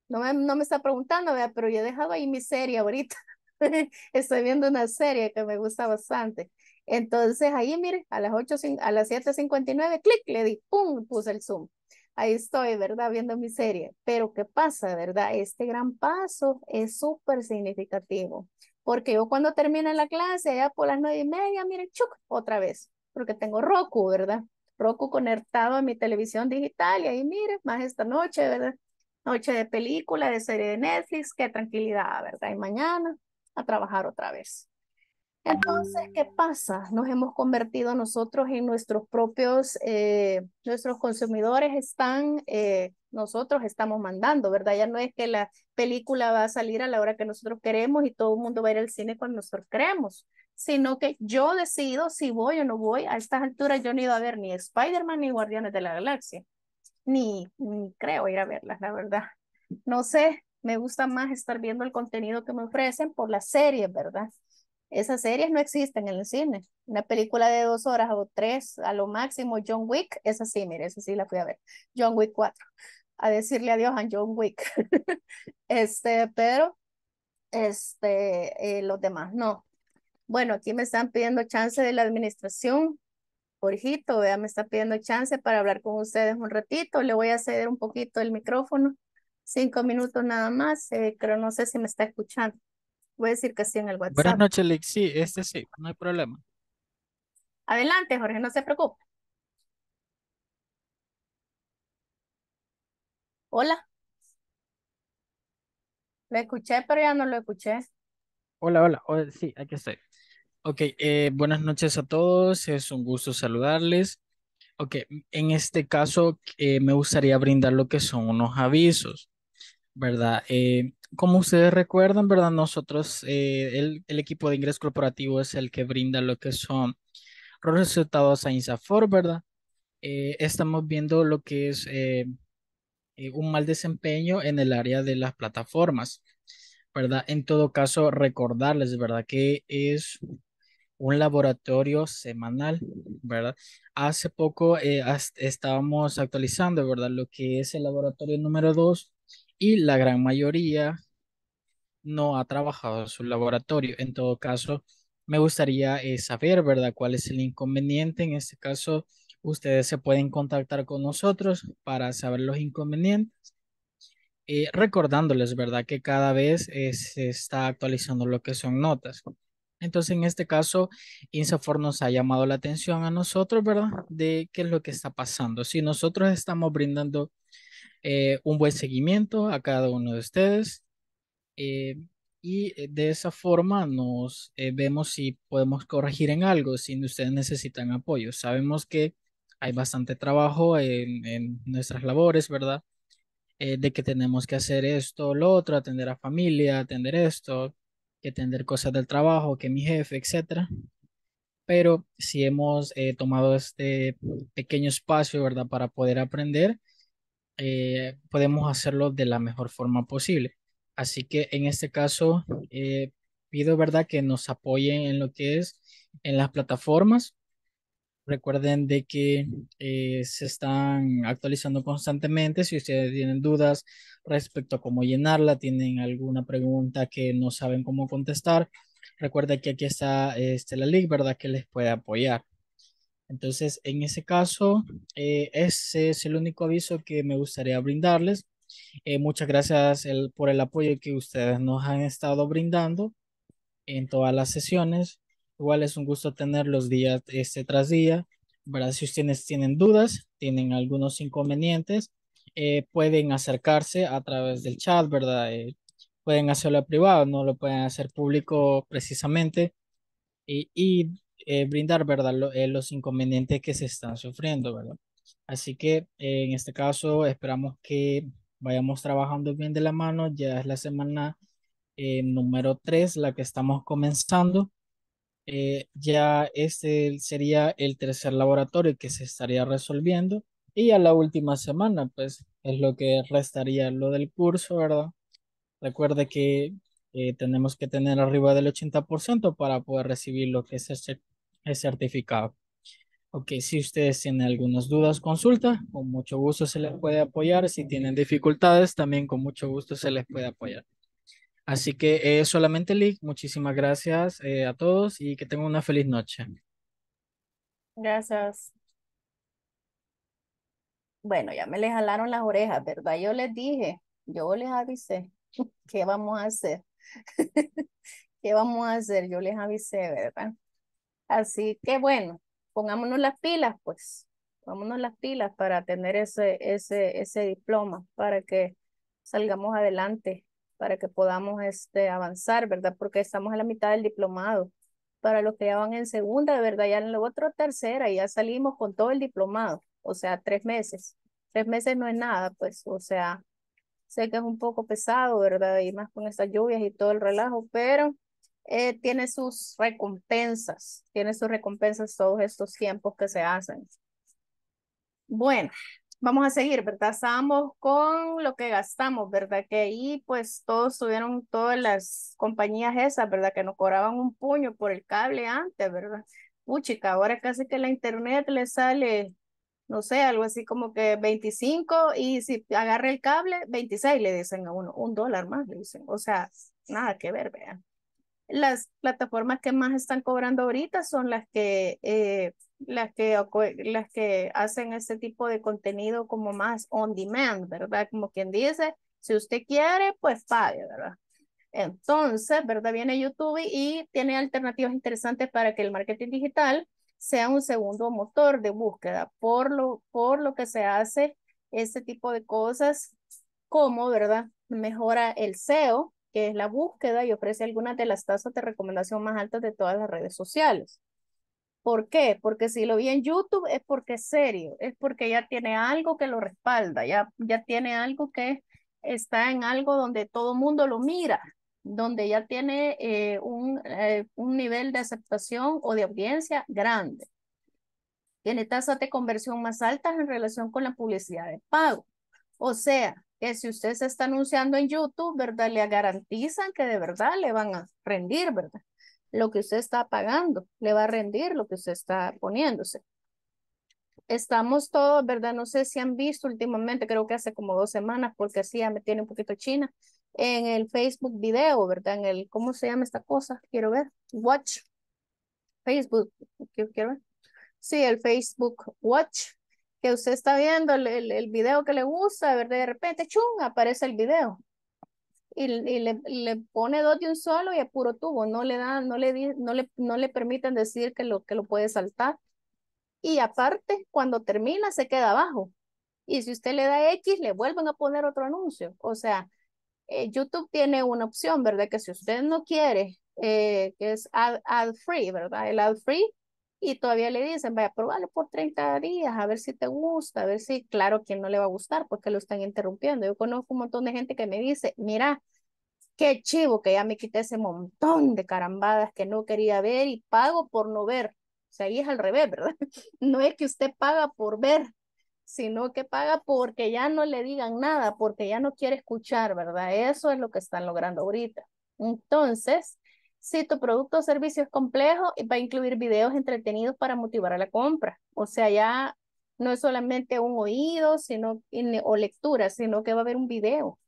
no me, no me está preguntando, ¿verdad? Pero yo he dejado ahí mi serie ahorita. Estoy viendo una serie que me gusta bastante. Entonces ahí, mire, a las 8, a las 7.59, clic, le di, pum, puse el zoom ahí estoy, ¿verdad? Viendo mi serie. Pero ¿qué pasa, verdad? Este gran paso es súper significativo, porque yo cuando termina la clase, ya por las nueve y media, miren, chuc, otra vez, porque tengo Roku, ¿verdad? Roku conectado a mi televisión digital y ahí miren, más esta noche, ¿verdad? Noche de película, de serie de Netflix, qué tranquilidad, ¿verdad? Y mañana a trabajar otra vez. Entonces, ¿qué pasa? Nos hemos convertido nosotros en nuestros propios, eh, nuestros consumidores están, eh, nosotros estamos mandando, ¿verdad? Ya no es que la película va a salir a la hora que nosotros queremos y todo el mundo va a ir al cine cuando nosotros queremos, sino que yo decido si voy o no voy. A estas alturas yo no he a ver ni Spider-Man ni Guardianes de la Galaxia, ni, ni creo ir a verlas, la verdad. No sé, me gusta más estar viendo el contenido que me ofrecen por las series, ¿verdad? Esas series no existen en el cine. Una película de dos horas o tres, a lo máximo, John Wick, esa sí, mire, esa sí la fui a ver. John Wick 4, a decirle adiós a John Wick. este, pero, este, eh, los demás no. Bueno, aquí me están pidiendo chance de la administración. ojito, vea, me está pidiendo chance para hablar con ustedes un ratito. Le voy a ceder un poquito el micrófono. Cinco minutos nada más, eh, pero no sé si me está escuchando. Voy a decir que sí en el WhatsApp. Buenas noches, Lick. Sí, este sí, no hay problema. Adelante, Jorge, no se preocupe. Hola. Lo escuché, pero ya no lo escuché. Hola, hola. Oh, sí, aquí estoy. Ok, eh, buenas noches a todos. Es un gusto saludarles. Ok, en este caso eh, me gustaría brindar lo que son unos avisos, ¿verdad? Eh, como ustedes recuerdan, ¿verdad? Nosotros, eh, el, equipo de ingreso corporativo es el que brinda lo que son los resultados a INSAFOR, ¿verdad? Eh, estamos viendo lo que es eh, un mal desempeño en el área de las plataformas, ¿verdad? En todo caso, recordarles, ¿verdad? Que es un laboratorio semanal, ¿verdad? Hace poco estábamos actualizando, ¿verdad? Lo que es el laboratorio número 2 y la gran mayoría no ha trabajado en su laboratorio. En todo caso, me gustaría eh, saber, ¿verdad?, cuál es el inconveniente. En este caso, ustedes se pueden contactar con nosotros para saber los inconvenientes. Eh, recordándoles, ¿verdad?, que cada vez eh, se está actualizando lo que son notas. Entonces, en este caso, Insafor nos ha llamado la atención a nosotros, ¿verdad?, de qué es lo que está pasando. Si nosotros estamos brindando eh, un buen seguimiento a cada uno de ustedes. Eh, y eh, de esa forma nos vemos si podemos corregir en algo, si ustedes necesitan apoyo. Sabemos que hay bastante trabajo en, nuestras labores, ¿verdad? de que tenemos que hacer esto, lo otro, atender a familia, atender esto, que atender cosas del trabajo, que mi jefe, etc. Pero si hemos tomado este pequeño espacio, ¿verdad? Para poder aprender, eh, podemos hacerlo de la mejor forma posible. Así que en este caso, eh, pido verdad que nos apoyen en lo que es en las plataformas. Recuerden de que eh, se están actualizando constantemente. Si ustedes tienen dudas respecto a cómo llenarla, tienen alguna pregunta que no saben cómo contestar, recuerden que aquí está este, la link, ¿verdad? Que les puede apoyar. Entonces, en ese caso, eh, ese es el único aviso que me gustaría brindarles. Eh, muchas gracias por el apoyo que ustedes nos han estado brindando en todas las sesiones. Igual es un gusto tenerlos día este tras día. ¿verdad? Si ustedes tienen dudas, tienen algunos inconvenientes, eh, pueden acercarse a través del chat, ¿verdad? pueden hacerlo privado, no lo pueden hacer público precisamente. y eh, brindar, ¿verdad? Eh, los inconvenientes que se están sufriendo, ¿verdad? Así que eh, en este caso esperamos que vayamos trabajando bien de la mano. Ya es la semana número 3, la que estamos comenzando. ya este sería el tercer laboratorio que se estaría resolviendo. Y a la última semana, pues es lo que restaría lo del curso, ¿verdad? Recuerde que tenemos que tener arriba del 80% para poder recibir lo que es el, el certificado. Ok, si ustedes tienen algunas dudas, consulta, con mucho gusto se les puede apoyar. Si tienen dificultades, también con mucho gusto se les puede apoyar. Así que eh, solamente, Lick, muchísimas gracias eh, a todos y que tengan una feliz noche. Gracias. Bueno, ya me les jalaron las orejas, ¿verdad? Yo les dije, yo les avisé, ¿qué vamos a hacer? ¿Qué vamos a hacer? Yo les avisé, ¿verdad? Así que bueno, pongámonos las pilas, pues, pongámonos las pilas para tener ese, ese, ese diploma, para que salgamos adelante, para que podamos este, avanzar, ¿verdad? Porque estamos a la mitad del diplomado. Para los que ya van en segunda, de verdad, ya en la otra tercera, y ya salimos con todo el diplomado, o sea, tres meses. Tres meses no es nada, pues, o sea, sé que es un poco pesado, ¿verdad? Y más con estas lluvias y todo el relajo, pero eh, tiene sus recompensas, tiene sus recompensas todos estos tiempos que se hacen. Bueno, vamos a seguir, ¿verdad? estamos con lo que gastamos, ¿verdad? Que ahí pues todos tuvieron, todas las compañías esas, ¿verdad? Que nos cobraban un puño por el cable antes, ¿verdad? chica, ahora casi que la internet le sale, no sé, algo así como que 25 y si agarra el cable, 26 le dicen a uno, un dólar más le dicen. O sea, nada que ver, vean las plataformas que más están cobrando ahorita son las que, eh, las que, las que hacen este tipo de contenido como más on demand, ¿verdad? Como quien dice, si usted quiere, pues pague, ¿verdad? Entonces, ¿verdad? Viene YouTube y tiene alternativas interesantes para que el marketing digital sea un segundo motor de búsqueda, por lo, por lo que se hace este tipo de cosas, como, ¿verdad? Mejora el SEO, que es la búsqueda y ofrece algunas de las tasas de recomendación más altas de todas las redes sociales. ¿Por qué? Porque si lo vi en YouTube es porque es serio, es porque ya tiene algo que lo respalda, ya, ya tiene algo que está en algo donde todo mundo lo mira, donde ya tiene eh, un, eh, un nivel de aceptación o de audiencia grande. Tiene tasas de conversión más altas en relación con la publicidad de pago. O sea, que si usted se está anunciando en YouTube, ¿verdad? Le garantizan que de verdad le van a rendir, ¿verdad? Lo que usted está pagando, le va a rendir lo que usted está poniéndose. Estamos todos, ¿verdad? No sé si han visto últimamente, creo que hace como dos semanas, porque así ya me tiene un poquito china, en el Facebook video, ¿verdad? En el, ¿cómo se llama esta cosa? Quiero ver. Watch. Facebook, quiero ver. Sí, el Facebook Watch que usted está viendo el, video que le gusta, de repente, ¡chum!, aparece el video. Y, y le, le, pone dos de un solo y a puro tubo, no le da no le, no le, no le permiten decir que lo, que lo puede saltar. Y aparte, cuando termina, se queda abajo. Y si usted le da X, le vuelven a poner otro anuncio. O sea, eh, YouTube tiene una opción, ¿verdad? Que si usted no quiere, eh, que es ad free, ¿verdad? El ad free y todavía le dicen, vaya, probalo por 30 días, a ver si te gusta, a ver si, claro, ¿quién no le va a gustar? Porque lo están interrumpiendo. Yo conozco un montón de gente que me dice, mira, qué chivo que ya me quité ese montón de carambadas que no quería ver y pago por no ver. O sea, ahí es al revés, ¿verdad? No es que usted paga por ver, sino que paga porque ya no le digan nada, porque ya no quiere escuchar, ¿verdad? Eso es lo que están logrando ahorita. Entonces, si tu producto o servicio es complejo, va a incluir videos entretenidos para motivar a la compra. O sea, ya no es solamente un oído sino, o lectura, sino que va a haber un video.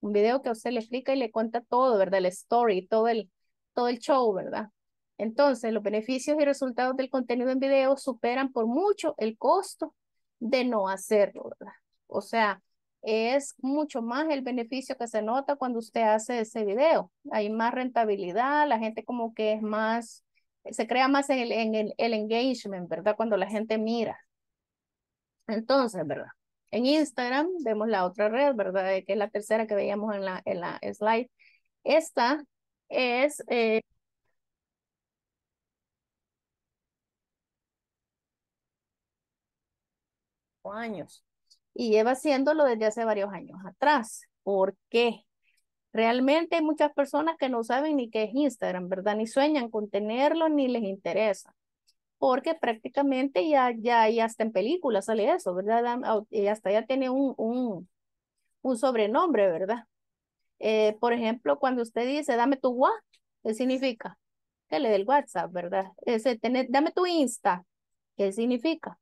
Un video que a usted le explica y le cuenta todo, ¿verdad? La story, todo el, todo el show, ¿verdad? Entonces, los beneficios y resultados del contenido en video superan por mucho el costo de no hacerlo, ¿verdad? O sea, es mucho más el beneficio que se nota cuando usted hace ese video. Hay más rentabilidad, la gente como que es más, se crea más el, en el, engagement, ¿verdad? Cuando la gente mira. Entonces, ¿verdad? En Instagram vemos la otra red, ¿verdad? Que es la tercera que veíamos en la, en la slide. Esta es... Eh, años y lleva haciéndolo desde hace varios años atrás. ¿Por qué? Realmente hay muchas personas que no saben ni qué es Instagram, ¿verdad? Ni sueñan con tenerlo, ni les interesa. Porque prácticamente ya, ya, hasta en películas sale eso, ¿verdad? Y hasta ya tiene un, un, un sobrenombre, ¿verdad? Eh, por ejemplo, cuando usted dice, dame tu WhatsApp, ¿qué significa? Que le dé el WhatsApp, ¿verdad? Ese, dame tu Insta, ¿qué significa?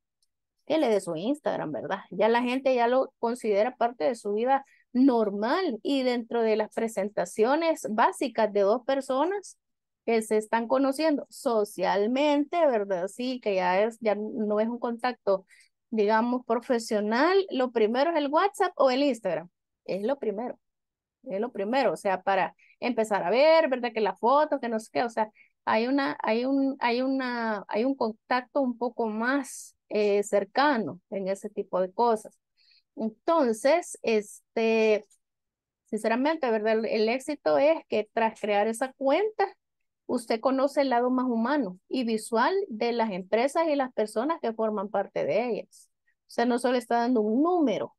Él de su Instagram, ¿verdad? Ya la gente ya lo considera parte de su vida normal y dentro de las presentaciones básicas de dos personas que se están conociendo socialmente, ¿verdad? Sí, que ya es ya no es un contacto digamos profesional, lo primero es el WhatsApp o el Instagram. Es lo primero. Es lo primero, o sea, para empezar a ver, ¿verdad? Que la foto, que no sé qué, o sea, hay una hay un hay una hay un contacto un poco más eh, cercano en ese tipo de cosas. Entonces, este, sinceramente, ¿verdad? El éxito es que tras crear esa cuenta, usted conoce el lado más humano y visual de las empresas y las personas que forman parte de ellas. O sea, no solo está dando un número,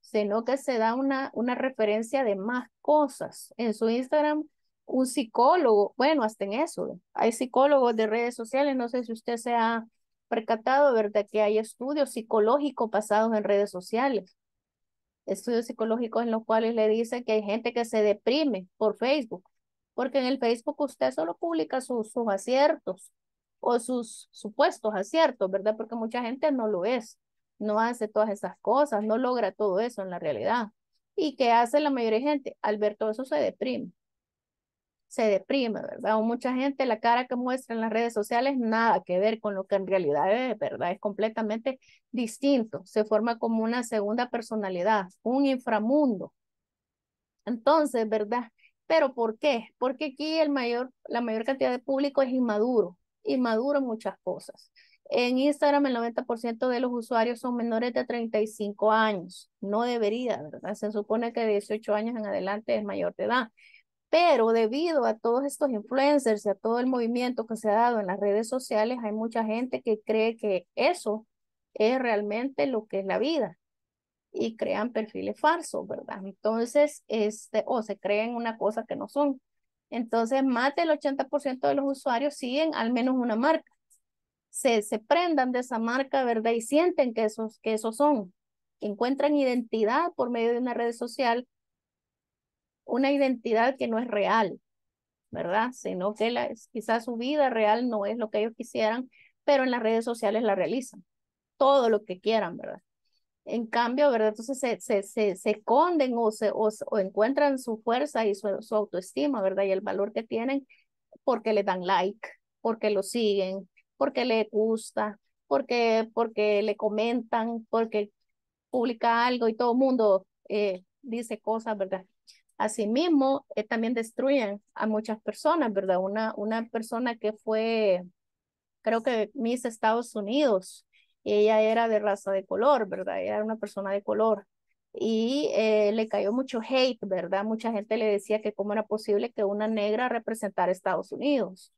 sino que se da una, una referencia de más cosas. En su Instagram, un psicólogo, bueno, hasta en eso, hay psicólogos de redes sociales, no sé si usted se percatado, ¿verdad?, que hay estudios psicológicos basados en redes sociales. Estudios psicológicos en los cuales le dicen que hay gente que se deprime por Facebook, porque en el Facebook usted solo publica sus aciertos o sus supuestos aciertos, ¿verdad? Porque mucha gente no lo es, no hace todas esas cosas, no logra todo eso en la realidad. ¿Y qué hace la mayoría de gente? Al ver todo eso se deprime se deprime, ¿verdad? O mucha gente, la cara que muestra en las redes sociales, nada que ver con lo que en realidad es, ¿verdad? Es completamente distinto, se forma como una segunda personalidad, un inframundo. Entonces, ¿verdad? Pero ¿por qué? Porque aquí el mayor, la mayor cantidad de público es inmaduro, inmaduro en muchas cosas. En Instagram el 90% de los usuarios son menores de 35 años. No debería, ¿verdad? Se supone que de 18 años en adelante es mayor de edad. Pero debido a todos estos influencers y a todo el movimiento que se ha dado en las redes sociales, hay mucha gente que cree que eso es realmente lo que es la vida y crean perfiles falsos, ¿verdad? Entonces, este, o se creen una cosa que no son. Entonces, más del 80% de los usuarios siguen al menos una marca. Se, se prendan de esa marca, ¿verdad? Y sienten que esos, que esos son. encuentran identidad por medio de una red social una identidad que no es real, ¿verdad? Sino que la, quizás su vida real no es lo que ellos quisieran, pero en las redes sociales la realizan, todo lo que quieran, ¿verdad? En cambio, ¿verdad? Entonces se, se, esconden o, se, encuentran su fuerza y su, autoestima, ¿verdad? Y el valor que tienen porque le dan like, porque lo siguen, porque le gusta, porque, porque le comentan, porque publica algo y todo el mundo eh, dice cosas, ¿verdad? Asimismo, eh, también destruyen a muchas personas, ¿verdad? Una, una persona que fue, creo que Miss Estados Unidos, ella era de raza de color, ¿verdad? era una persona de color. Y eh, le cayó mucho hate, ¿verdad? Mucha gente le decía que cómo era posible que una negra representara Estados Unidos.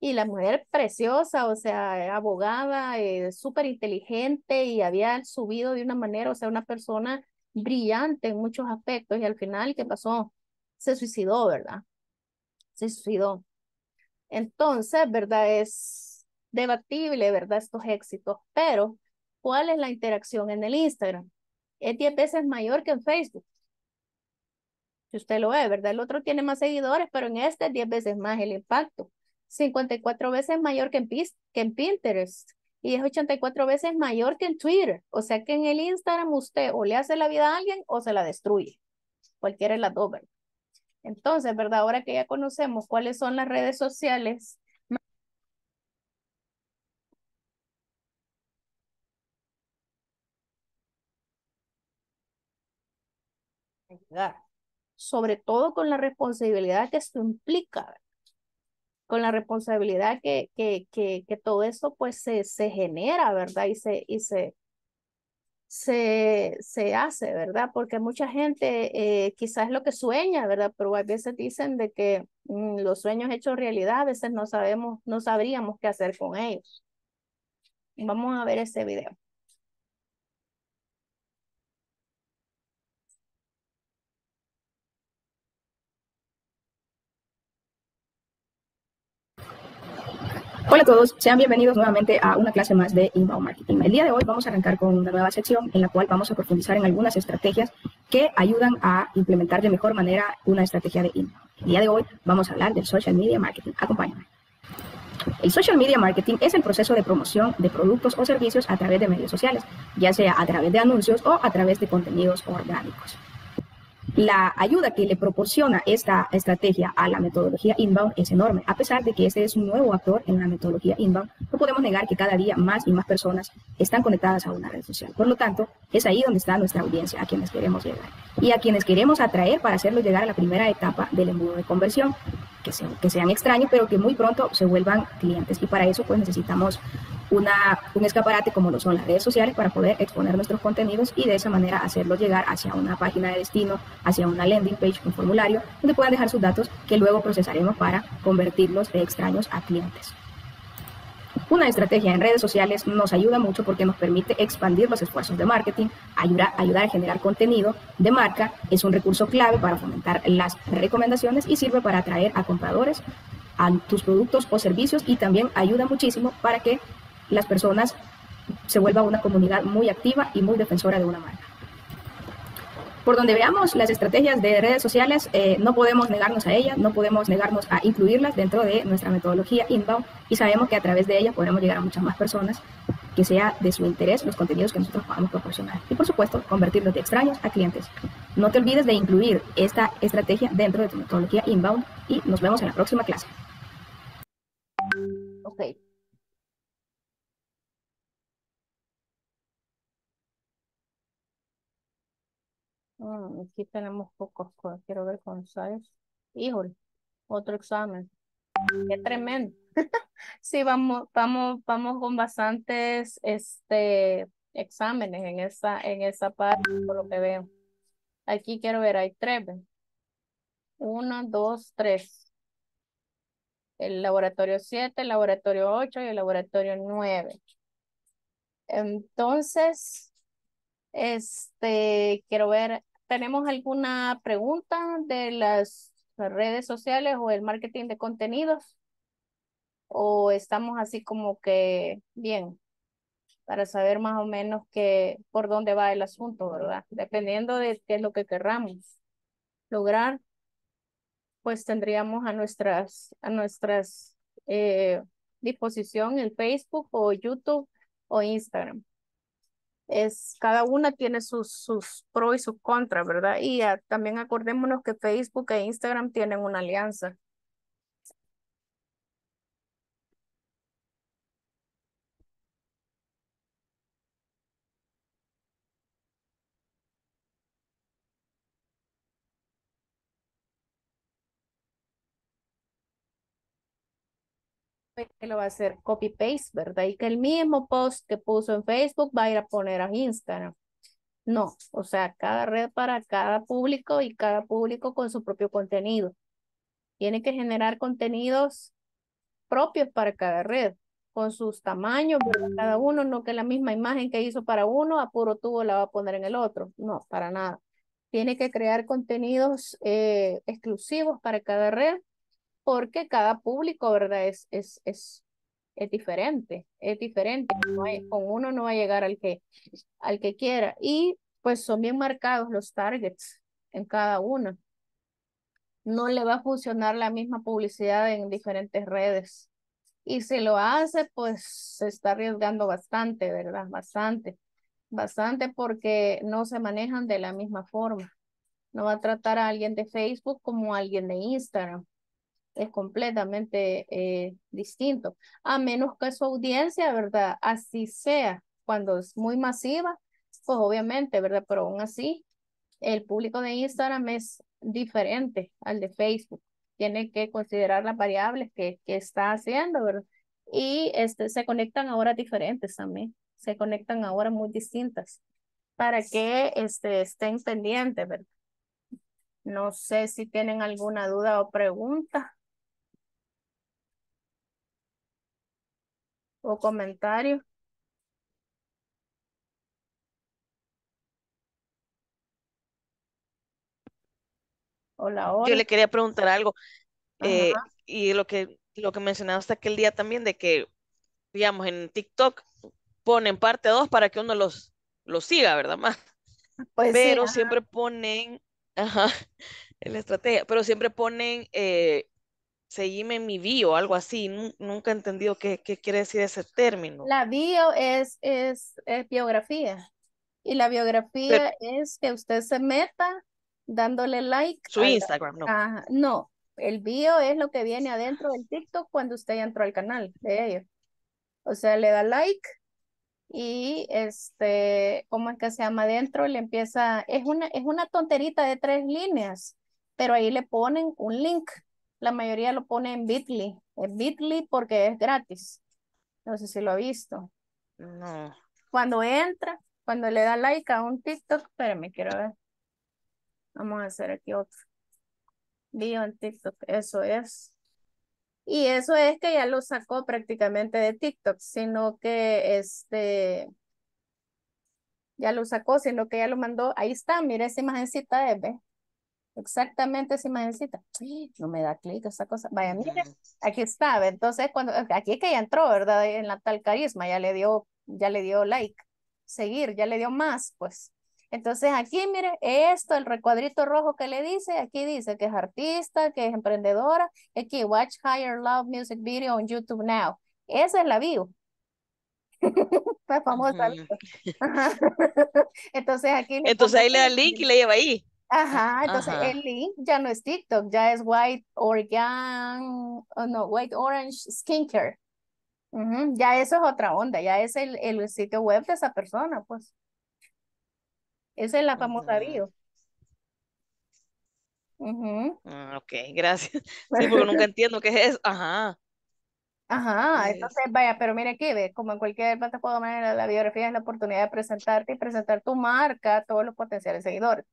Y la mujer preciosa, o sea, abogada, eh, súper inteligente y había subido de una manera, o sea, una persona brillante en muchos aspectos y al final, ¿qué pasó? Se suicidó, ¿verdad? Se suicidó. Entonces, ¿verdad? Es debatible, ¿verdad? Estos éxitos, pero ¿cuál es la interacción en el Instagram? Es 10 veces mayor que en Facebook. Si usted lo ve, ¿verdad? El otro tiene más seguidores, pero en este diez veces más el impacto. 54 veces mayor que en, que en Pinterest y es 84 veces mayor que en Twitter. O sea que en el Instagram usted o le hace la vida a alguien o se la destruye. Cualquiera es la doble. Entonces, ¿verdad? Ahora que ya conocemos cuáles son las redes sociales. Sobre todo con la responsabilidad que esto implica con la responsabilidad que, que, que, que todo eso pues se, se genera, ¿verdad? Y se, y se, se, se hace, ¿verdad? Porque mucha gente eh, quizás es lo que sueña, ¿verdad? Pero a veces dicen de que mm, los sueños hechos realidad, a veces no sabemos, no sabríamos qué hacer con ellos. Vamos a ver este video. Hola a todos, sean bienvenidos nuevamente a una clase más de Inbound Marketing. El día de hoy vamos a arrancar con una nueva sección en la cual vamos a profundizar en algunas estrategias que ayudan a implementar de mejor manera una estrategia de Inbound. El día de hoy vamos a hablar del Social Media Marketing. Acompáñame. El social media marketing es el proceso de promoción de productos o servicios a través de medios sociales, ya sea a través de anuncios o a través de contenidos orgánicos la ayuda que le proporciona esta estrategia a la metodología inbound es enorme. A pesar de que este es un nuevo actor en la metodología inbound, no podemos negar que cada día más y más personas están conectadas a una red social. Por lo tanto, es ahí donde está nuestra audiencia, a quienes queremos llegar y a quienes queremos atraer para hacerlos llegar a la primera etapa del embudo de conversión, que, que sean extraños, pero que muy pronto se vuelvan clientes. Y para eso, pues necesitamos un escaparate como lo son las redes sociales para poder exponer nuestros contenidos y de esa manera hacerlos llegar hacia una página de destino, hacia una landing page, un formulario, donde puedan dejar sus datos que luego procesaremos para convertirlos de extraños a clientes. Una estrategia en redes sociales nos ayuda mucho porque nos permite expandir los esfuerzos de marketing, ayuda, ayudar a generar contenido de marca, es un recurso clave para fomentar las recomendaciones y sirve para atraer a compradores a tus productos o servicios y también ayuda muchísimo para que las personas se vuelva una comunidad muy activa y muy defensora de una marca. Por donde veamos las estrategias de redes sociales, eh, no podemos negarnos a ellas, no podemos negarnos a incluirlas dentro de nuestra metodología inbound y sabemos que a través de ellas podemos llegar a muchas más personas que sea de su interés los contenidos que nosotros podamos proporcionar. Y por supuesto, convertirlos de extraños a clientes. No te olvides de incluir esta estrategia dentro de tu metodología inbound y nos vemos en la próxima clase. Okay. Mm, aquí tenemos pocos. Pues, quiero ver con size. Híjole, otro examen. Qué tremendo. sí, vamos, vamos, vamos con bastantes este, exámenes en esa, en esa parte, por lo que veo. Aquí quiero ver, hay tres. Uno, dos, tres. El laboratorio siete, el laboratorio ocho y el laboratorio nueve. Entonces, este, quiero ver ¿Tenemos alguna pregunta de las redes sociales o el marketing de contenidos? ¿O estamos así como que bien? Para saber más o menos que, por dónde va el asunto, ¿verdad? Dependiendo de qué es lo que querramos lograr, pues tendríamos a nuestras, a nuestras eh, disposición en Facebook o YouTube o Instagram es cada una tiene sus, sus pros y sus contras, ¿verdad? Y ah, también acordémonos que Facebook e Instagram tienen una alianza. lo va a hacer copy-paste, ¿verdad? Y que el mismo post que puso en Facebook va a ir a poner a Instagram. No, o sea, cada red para cada público y cada público con su propio contenido. Tiene que generar contenidos propios para cada red, con sus tamaños, cada uno, no que la misma imagen que hizo para uno, a puro tubo la va a poner en el otro. No, para nada. Tiene que crear contenidos eh, exclusivos para cada red porque cada público, ¿verdad? Es, es, es, diferente, es diferente. No hay, mm. con uno no va a llegar al que, al que quiera. Y pues son bien marcados los targets en cada uno. No le va a funcionar la misma publicidad en diferentes redes. Y si lo hace, pues se está arriesgando bastante, ¿verdad? Bastante, bastante porque no se manejan de la misma forma. No va a tratar a alguien de Facebook como a alguien de Instagram es completamente eh, distinto, a menos que su audiencia, ¿verdad? Así sea, cuando es muy masiva, pues obviamente, ¿verdad? Pero aún así, el público de Instagram es diferente al de Facebook. Tiene que considerar las variables que, que está haciendo, ¿verdad? Y este, se conectan ahora diferentes también, se conectan ahora muy distintas para que este, estén pendientes, ¿verdad? No sé si tienen alguna duda o pregunta. o comentarios. Hola, hola. Yo le quería preguntar algo. Eh, y lo que, lo que hasta aquel día también de que, digamos, en TikTok ponen parte 2 para que uno los, los siga, ¿verdad? Más. Pues pero siempre ponen, ajá, en la estrategia, pero siempre ponen eh, seguime mi bio, algo así. nunca he entendido qué, qué quiere decir ese término. La bio es, es, es biografía. Y la biografía es que usted se meta dándole like. Su Instagram, no. no, el bio es lo que viene adentro del TikTok cuando usted ya entró al canal de ellos. O sea, le da like y este, ¿cómo es que se llama adentro? Le empieza, es una, es una tonterita de tres líneas, pero ahí le ponen un link la mayoría lo pone en Bitly. En Bitly porque es gratis. No sé si lo ha visto. No. Cuando entra, cuando le da like a un TikTok, pero me quiero ver. Vamos a hacer aquí otro. Vio en TikTok, eso es. Y eso es que ya lo sacó prácticamente de TikTok, sino que este ya lo sacó, sino que ya lo mandó. Ahí está, mira esa imagencita de B. Exactamente, si necesita No me da clic esa cosa. Vaya, mira, aquí estaba, Entonces, cuando aquí es que ya entró, ¿verdad? En la tal carisma, ya le dio, ya le dio like, seguir, ya le dio más, pues. Entonces aquí, mire, esto, el recuadrito rojo que le dice, aquí dice que es artista, que es emprendedora, aquí, watch Higher Love Music Video on YouTube Now. Esa es la view Está famosa. Entonces aquí. Entonces ahí le da el link y le lleva ahí. Ajá, entonces el link ya no es TikTok, ya es White Organ, oh no, White Orange Skincare. ya eso es otra onda, ya es el, el, sitio web de esa persona, pues. Esa es la famosa bio. Ah, ok, gracias. Sí, porque nunca entiendo qué es eso. Ajá. Ajá, entonces vaya, pero mira aquí, como en cualquier puedo plataforma, la biografía es la oportunidad de presentarte y presentar tu marca a todos los potenciales seguidores.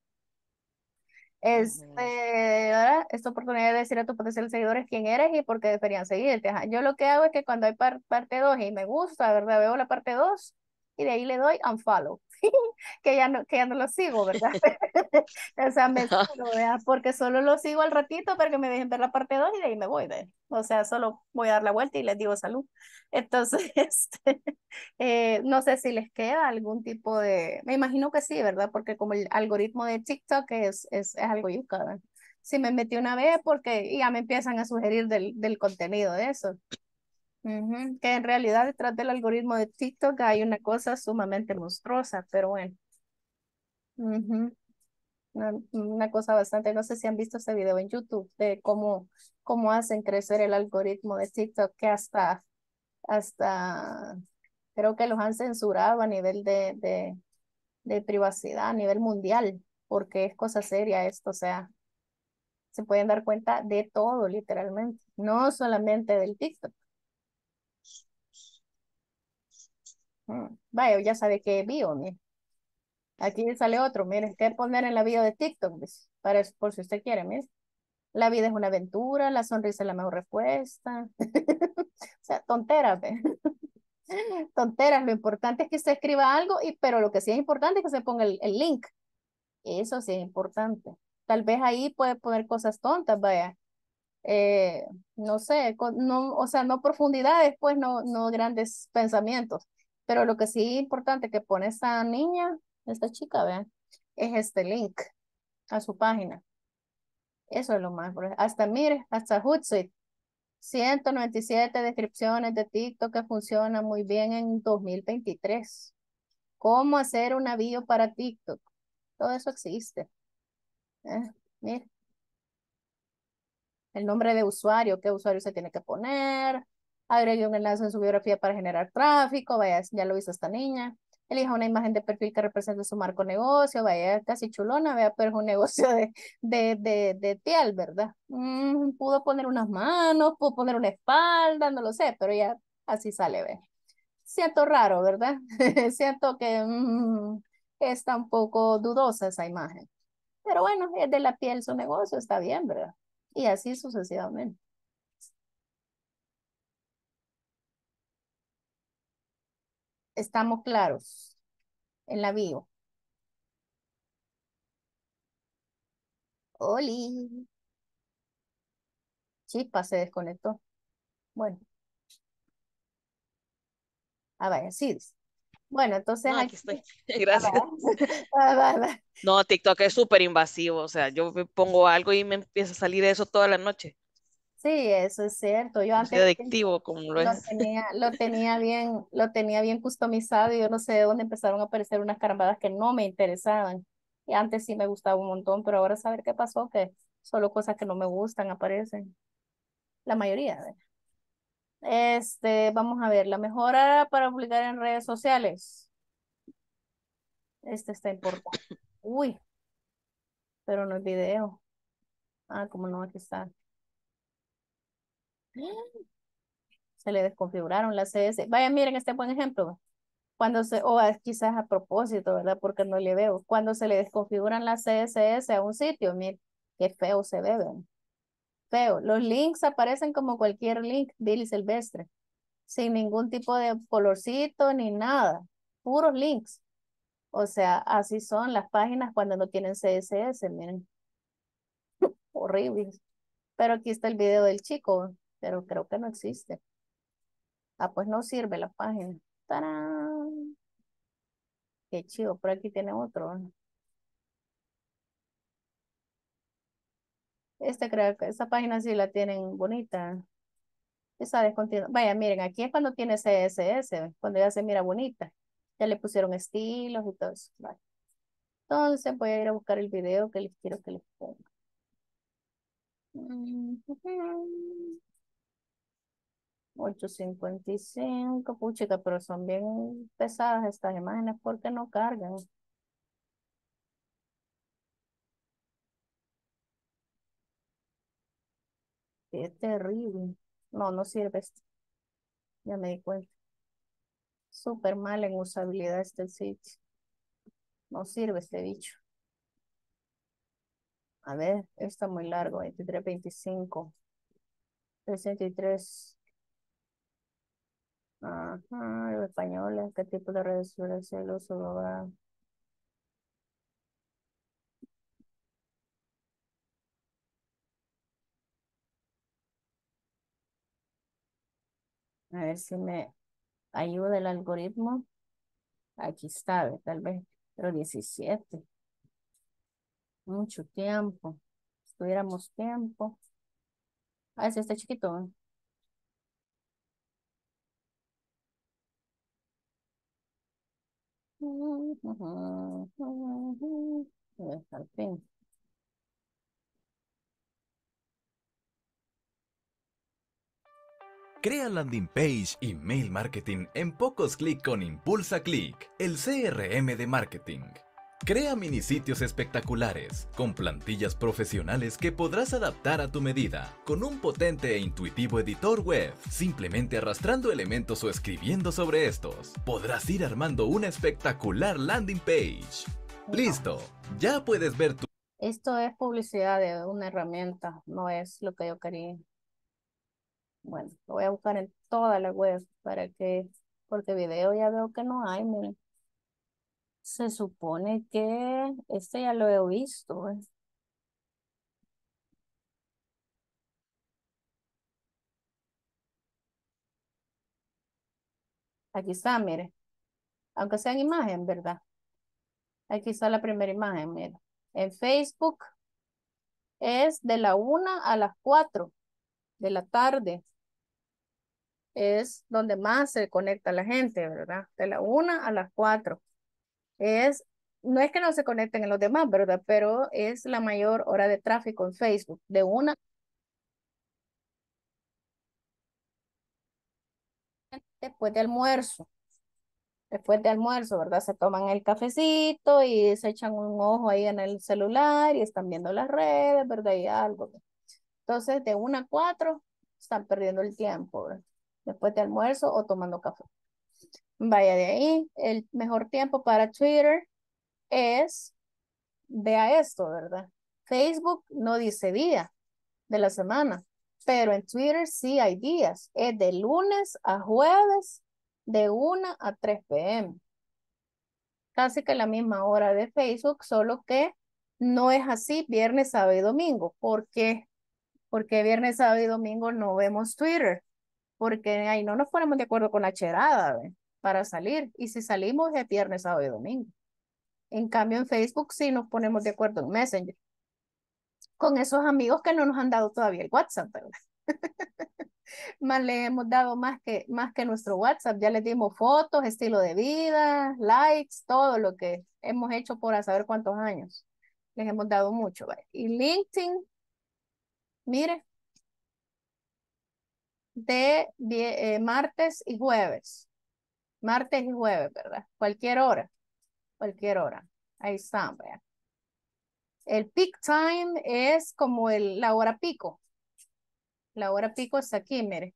Este, es verdad Esta oportunidad de decir a tus potenciales seguidores quién eres y por qué deberían seguirte. Yo lo que hago es que cuando hay parte 2 y me gusta, ¿verdad? Veo la parte 2 y de ahí le doy unfollow. que ya no, que ya no lo sigo, ¿verdad? o sea, me porque solo lo sigo al ratito para que me dejen ver la parte 2 y de ahí me voy, ¿verdad? O sea, solo voy a dar la vuelta y les digo salud. Entonces, este, eh, no sé si les queda algún tipo de, me imagino que sí, ¿verdad? Porque como el algoritmo de TikTok es, es, es algo yuca, Si me metí una vez porque ya me empiezan a sugerir del, del contenido de eso. Que en realidad detrás del algoritmo de TikTok hay una cosa sumamente monstruosa, pero bueno. una, cosa bastante, no sé si han visto este video en YouTube de cómo, cómo hacen crecer el algoritmo de TikTok que hasta, hasta creo que los han censurado a nivel de, de privacidad, a nivel mundial, porque es cosa seria esto, o sea, se pueden dar cuenta de todo literalmente, no solamente del TikTok. Mm. Vaya, ya sabe que bio, mire. Aquí sale otro, mire que poner en la vida de TikTok, pues, para, por si usted quiere, mire La vida es una aventura, la sonrisa es la mejor respuesta. o sea, tonteras, tonteras. Lo importante es que se escriba algo, y, pero lo que sí es importante es que se ponga el, link. Eso sí es importante. Tal vez ahí puede poner cosas tontas, vaya. Eh, no sé, no, o sea, no profundidades, pues no, no grandes pensamientos. Pero lo que sí es importante que pone esta niña, esta chica, vean, es este link a su página. Eso es lo más. Hasta, mire, hasta Hootsuite. 197 descripciones de TikTok que funcionan muy bien en 2023. ¿Cómo hacer un avión para TikTok? Todo eso existe. Eh, El nombre de usuario, qué usuario se tiene que poner, agregue un enlace en su biografía para generar tráfico, vaya, ya lo hizo esta niña, elija una imagen de perfil que represente su marco negocio, vaya, casi chulona, vea, pero es un negocio de, piel, ¿verdad? Mm, pudo poner unas manos, pudo poner una espalda, no lo sé, pero ya así sale, ve. Siento raro, ¿verdad? Siento que mm, es está un poco dudosa esa imagen. Pero bueno, es de la piel su negocio, está bien, ¿verdad? Y así sucesivamente. estamos claros en la vivo? Oli. Chispa se desconectó. Bueno. Ah, vaya, sí. Bueno, entonces. aquí, estoy. Gracias. Ah, no, TikTok es súper invasivo. O sea, yo pongo algo y me empieza a salir eso toda la noche. Sí, eso es cierto. Yo antes lo, Tenía, lo tenía bien, lo tenía bien customizado y yo no sé de dónde empezaron a aparecer unas carambadas que no me interesaban. Y antes sí me gustaba un montón, pero ahora saber qué pasó que solo cosas que no me gustan aparecen. La mayoría. Este, vamos a ver, la mejora para publicar en redes sociales. Este está importante. Uy, pero no es video. Ah, como no, aquí está. Se le desconfiguraron las css Vaya, miren este buen ejemplo. Cuando se, o quizás a propósito, ¿verdad? Porque no le veo. Cuando se le desconfiguran las CSS a un sitio, miren, qué feo se ve, Feo. Los links aparecen como cualquier link, Billy Silvestre. Sin ningún tipo de colorcito ni nada. Puros links. O sea, así son las páginas cuando no tienen CSS, miren. horrible, Pero aquí está el video del chico pero creo que no existe. Ah, pues no sirve la página. ¡Tarán! Qué chido, Por aquí tiene otro. Esta creo que página sí la tienen bonita. Esa descontinua. Vaya, miren, aquí es cuando tiene CSS, cuando ya se mira bonita. Ya le pusieron estilos y todo eso. Entonces voy a ir a buscar el video que les quiero que les ponga. Mm, 8.55, puchita, pero son bien pesadas estas imágenes porque no cargan. Qué terrible. No, no sirve esto. Ya me di cuenta. Súper mal en usabilidad este sitio. No sirve este bicho. A ver, está muy largo, 23.25. 63 Ajá, los españoles, ¿qué tipo de redes sociales se el uso A ver si me ayuda el algoritmo. Aquí está, tal vez, pero 17. Mucho tiempo. Si tuviéramos tiempo. Ah, sí, está chiquito. ¿eh? Crea landing page y mail marketing en pocos clics con Impulsa Click, el CRM de marketing. Crea sitios espectaculares, con plantillas profesionales que podrás adaptar a tu medida, con un potente e intuitivo editor web. Simplemente arrastrando elementos o escribiendo sobre estos, podrás ir armando una espectacular landing page. ¡Listo! Ya puedes ver tu... Esto es publicidad de una herramienta, no es lo que yo quería. Bueno, lo voy a buscar en toda la web para que... Porque video ya veo que no hay, miren. Se supone que este ya lo he visto. Eh. Aquí está, mire. Aunque sea en imagen, ¿verdad? Aquí está la primera imagen, mire. En Facebook es de la una a las cuatro de la tarde. Es donde más se conecta la gente, ¿verdad? De la una a las cuatro es, no es que no se conecten en los demás, ¿verdad? Pero es la mayor hora de tráfico en Facebook, de una después de almuerzo. Después de almuerzo, ¿verdad? Se toman el cafecito y se echan un ojo ahí en el celular y están viendo las redes, ¿verdad? Y algo. Entonces, de una a cuatro, están perdiendo el tiempo, ¿verdad? Después de almuerzo o tomando café. Vaya de ahí, el mejor tiempo para Twitter es, vea esto, ¿verdad? Facebook no dice día de la semana, pero en Twitter sí hay días. Es de lunes a jueves, de 1 a 3 pm. Casi que la misma hora de Facebook, solo que no es así viernes, sábado y domingo. ¿Por qué? Porque viernes, sábado y domingo no vemos Twitter. Porque ahí no nos ponemos de acuerdo con la cherada, ¿ve? para salir. Y si salimos es viernes, sábado y domingo. En cambio, en Facebook sí nos ponemos de acuerdo en Messenger. Con esos amigos que no nos han dado todavía el WhatsApp, ¿verdad? más le hemos dado más que, más que nuestro WhatsApp. Ya les dimos fotos, estilo de vida, likes, todo lo que hemos hecho por saber cuántos años. Les hemos dado mucho. Y LinkedIn, mire, de eh, martes y jueves. Martes y jueves, ¿verdad? Cualquier hora. Cualquier hora. Ahí están, vean. El peak time es como el, la hora pico. La hora pico está aquí, mire.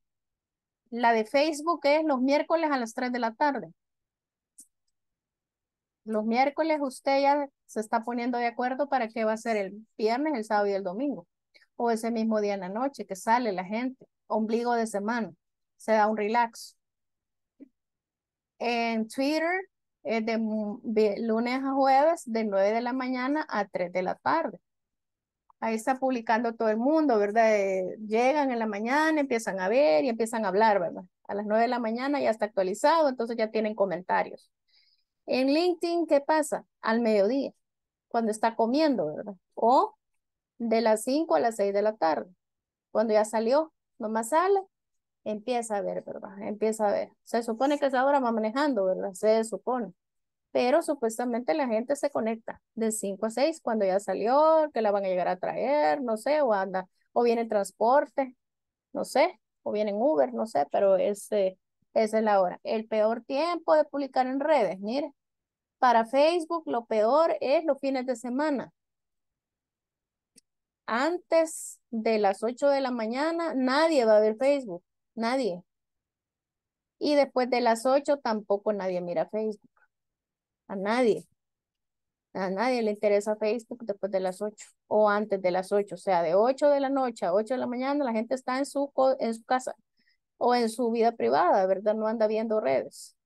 La de Facebook es los miércoles a las 3 de la tarde. Los miércoles usted ya se está poniendo de acuerdo para qué va a ser el viernes, el sábado y el domingo. O ese mismo día en la noche que sale la gente. Ombligo de semana. Se da un relax en Twitter es eh, de lunes a jueves de 9 de la mañana a 3 de la tarde. Ahí está publicando todo el mundo, ¿verdad? Eh, llegan en la mañana, empiezan a ver y empiezan a hablar, ¿verdad? A las 9 de la mañana ya está actualizado, entonces ya tienen comentarios. En LinkedIn, ¿qué pasa? Al mediodía, cuando está comiendo, ¿verdad? O de las 5 a las 6 de la tarde, cuando ya salió, nomás sale empieza a ver, ¿verdad? Empieza a ver. Se supone que esa hora va manejando, ¿verdad? Se supone. Pero supuestamente la gente se conecta de 5 a 6 cuando ya salió, que la van a llegar a traer, no sé, o anda, o viene transporte, no sé, o viene Uber, no sé, pero ese, esa es la hora. El peor tiempo de publicar en redes, mire. Para Facebook lo peor es los fines de semana antes de las 8 de la mañana nadie va a ver Facebook. Nadie. Y después de las 8 tampoco nadie mira Facebook. A nadie. A nadie le interesa Facebook después de las 8 o antes de las 8. O sea, de 8 de la noche a 8 de la mañana la gente está en su, en su casa o en su vida privada, ¿verdad? No anda viendo redes.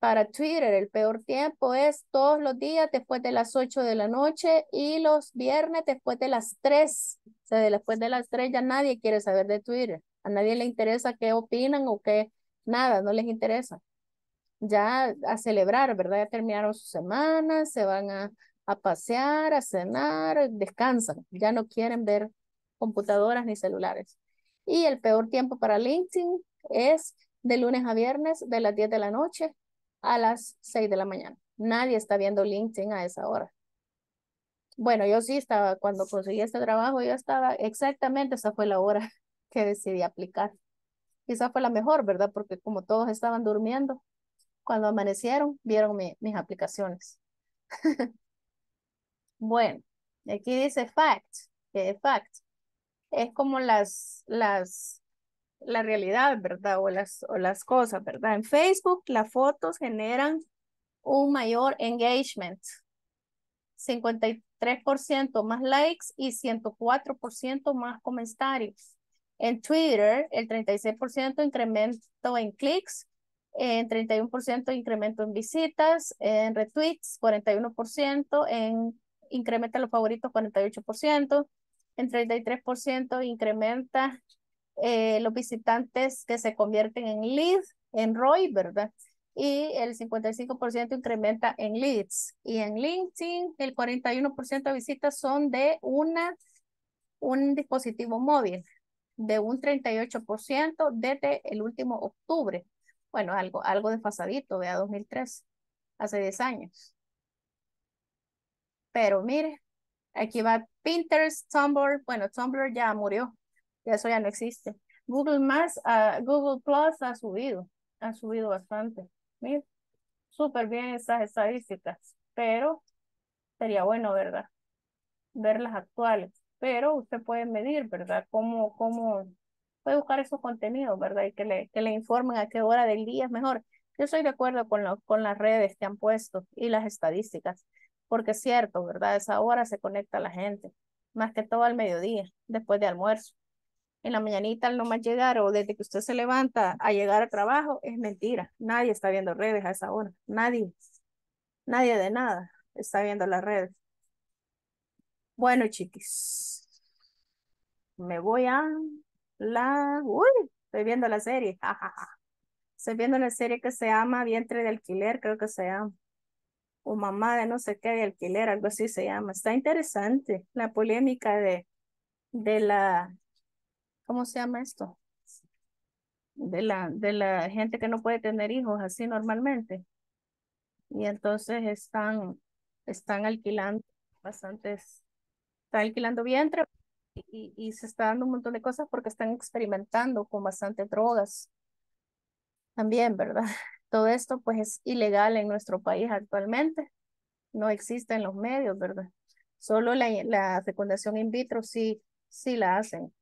Para Twitter, el peor tiempo es todos los días después de las 8 de la noche y los viernes después de las 3. O sea, después de las 3 ya nadie quiere saber de Twitter. A nadie le interesa qué opinan o qué, nada, no les interesa. Ya a celebrar, ¿verdad? Ya terminaron su semana, se van a, a pasear, a cenar, descansan. Ya no quieren ver computadoras ni celulares. Y el peor tiempo para LinkedIn es de lunes a viernes, de las 10 de la noche a las 6 de la mañana. Nadie está viendo LinkedIn a esa hora. Bueno, yo sí estaba, cuando conseguí este trabajo, yo estaba exactamente, esa fue la hora decidí aplicar. Quizás fue la mejor, ¿verdad? Porque como todos estaban durmiendo, cuando amanecieron, vieron mis aplicaciones. bueno, aquí dice fact, que fact es como las, las, la realidad, ¿verdad? O las, o las cosas, ¿verdad? En Facebook las fotos generan un mayor engagement, 53% más likes y 104% más comentarios. En Twitter, el 36% incremento en clics, en 31% incremento en visitas, en retweets, 41%, en incrementa los favoritos, 48%, en 33% incrementa eh, los visitantes que se convierten en leads, en ROI, ¿verdad? Y el 55% incrementa en leads. Y en LinkedIn, el 41% de visitas son de una, un dispositivo móvil de un 38% desde el último octubre. Bueno, algo, algo desfasadito, vea 2003, hace 10 años. Pero mire, aquí va Pinterest, Tumblr, bueno, Tumblr ya murió, ya eso ya no existe. Google más, ah, Google Plus ha subido, ha subido bastante. Mire, súper bien esas estadísticas, pero sería bueno, ¿verdad? Ver las actuales pero usted puede medir, ¿verdad? Cómo, cómo puede buscar esos contenidos, ¿verdad? Y que le, que le informen a qué hora del día es mejor. Yo estoy de acuerdo con, lo, con las redes que han puesto y las estadísticas, porque es cierto, ¿verdad? esa hora se conecta la gente, más que todo al mediodía, después de almuerzo. En la mañanita al no más llegar o desde que usted se levanta a llegar al trabajo es mentira. Nadie está viendo redes a esa hora. Nadie. Nadie de nada está viendo las redes. Bueno, chiquis, me voy a la... Uy, estoy viendo la serie. Estoy viendo una serie que se llama Vientre de Alquiler, creo que se llama. O Mamá de no sé qué de Alquiler, algo así se llama. Está interesante la polémica de, de la... ¿Cómo se llama esto? De la, de la gente que no puede tener hijos así normalmente. Y entonces están, están alquilando bastantes alquilando vientre y, y se está dando un montón de cosas porque están experimentando con bastante drogas. También, ¿verdad? Todo esto pues es ilegal en nuestro país actualmente. No existen los medios, ¿verdad? Solo la, fecundación in vitro sí, sí la hacen,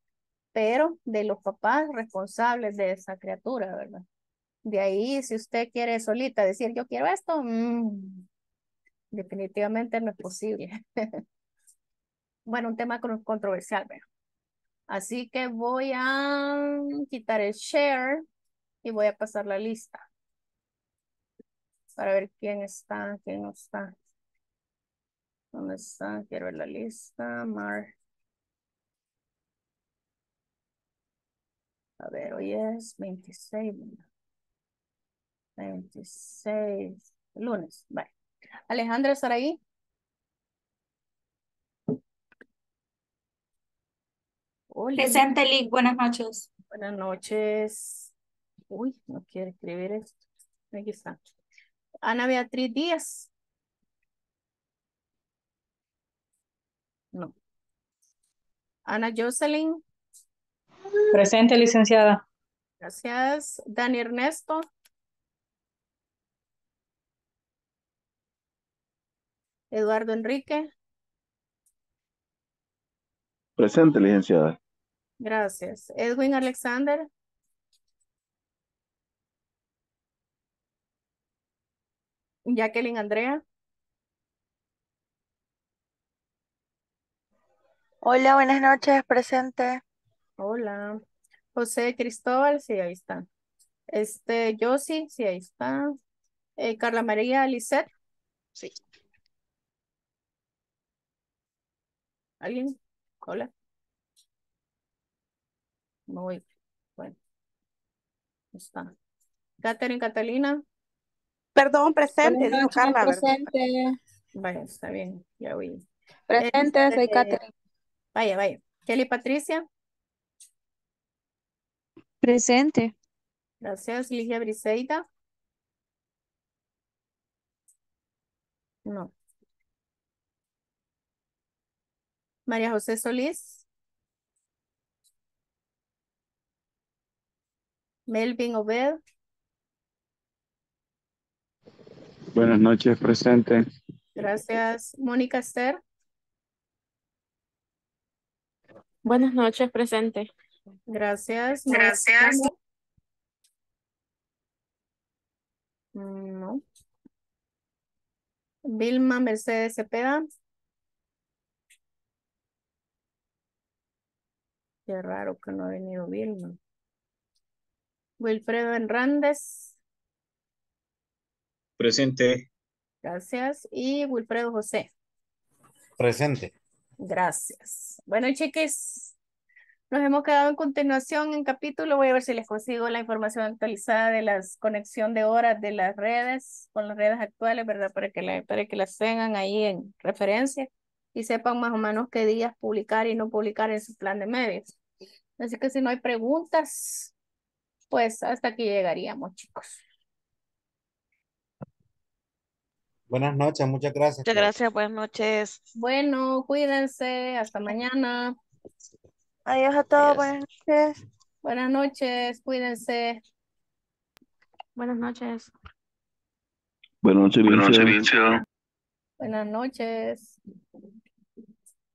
pero de los papás responsables de esa criatura, ¿verdad? De ahí, si usted quiere solita decir yo quiero esto, mm, definitivamente no es posible. bueno, un tema controversial, pero. Así que voy a quitar el share y voy a pasar la lista para ver quién está, quién no está. ¿Dónde está? Quiero ver la lista. Mar. A ver, hoy es 26. 26. Lunes. Vale. Alejandra, ¿estará ahí? Presente, Lick. Buenas noches. Buenas noches. Uy, no quiero escribir esto. Aquí está. Ana Beatriz Díaz. No. Ana Jocelyn. Presente, licenciada. Gracias. Dani Ernesto. Eduardo Enrique. Presente, licenciada. Gracias. Edwin Alexander. Jacqueline Andrea. Hola, buenas noches, presente. Hola. José Cristóbal, sí, ahí está. Este, yo sí, ahí está. Eh, Carla María Lisset. Sí. ¿Alguien? Hola. Muy Bueno, está. Catherine, Catalina. Perdón, presente, Presente. Vaya, está bien, ya voy Presente, este, soy Catherine. Vaya, vaya. Kelly Patricia. Presente. Gracias, Ligia Briseida. No. María José Solís. Melvin Obed. Buenas noches, presente. Gracias. Mónica Esther. Buenas noches, presente. Gracias. Gracias. Mm, no. Vilma Mercedes Cepeda. Qué raro que no ha venido Vilma. Wilfredo Hernández. Presente. Gracias. Y Wilfredo José. Presente. Gracias. Bueno, chiques, nos hemos quedado en continuación en capítulo. Voy a ver si les consigo la información actualizada de la conexión de horas de las redes con las redes actuales, ¿verdad? Para que, para que las tengan ahí en referencia y sepan más o menos qué días publicar y no publicar en su plan de medios. Así que si no hay preguntas, pues hasta aquí llegaríamos, chicos. Buenas noches, muchas gracias. Muchas gracias, buenas noches. Bueno, cuídense, hasta mañana. Adiós a todos, buenas noches. Buenas noches, cuídense. Buenas noches. Buenas noches, Buenas noches. Buenas noches.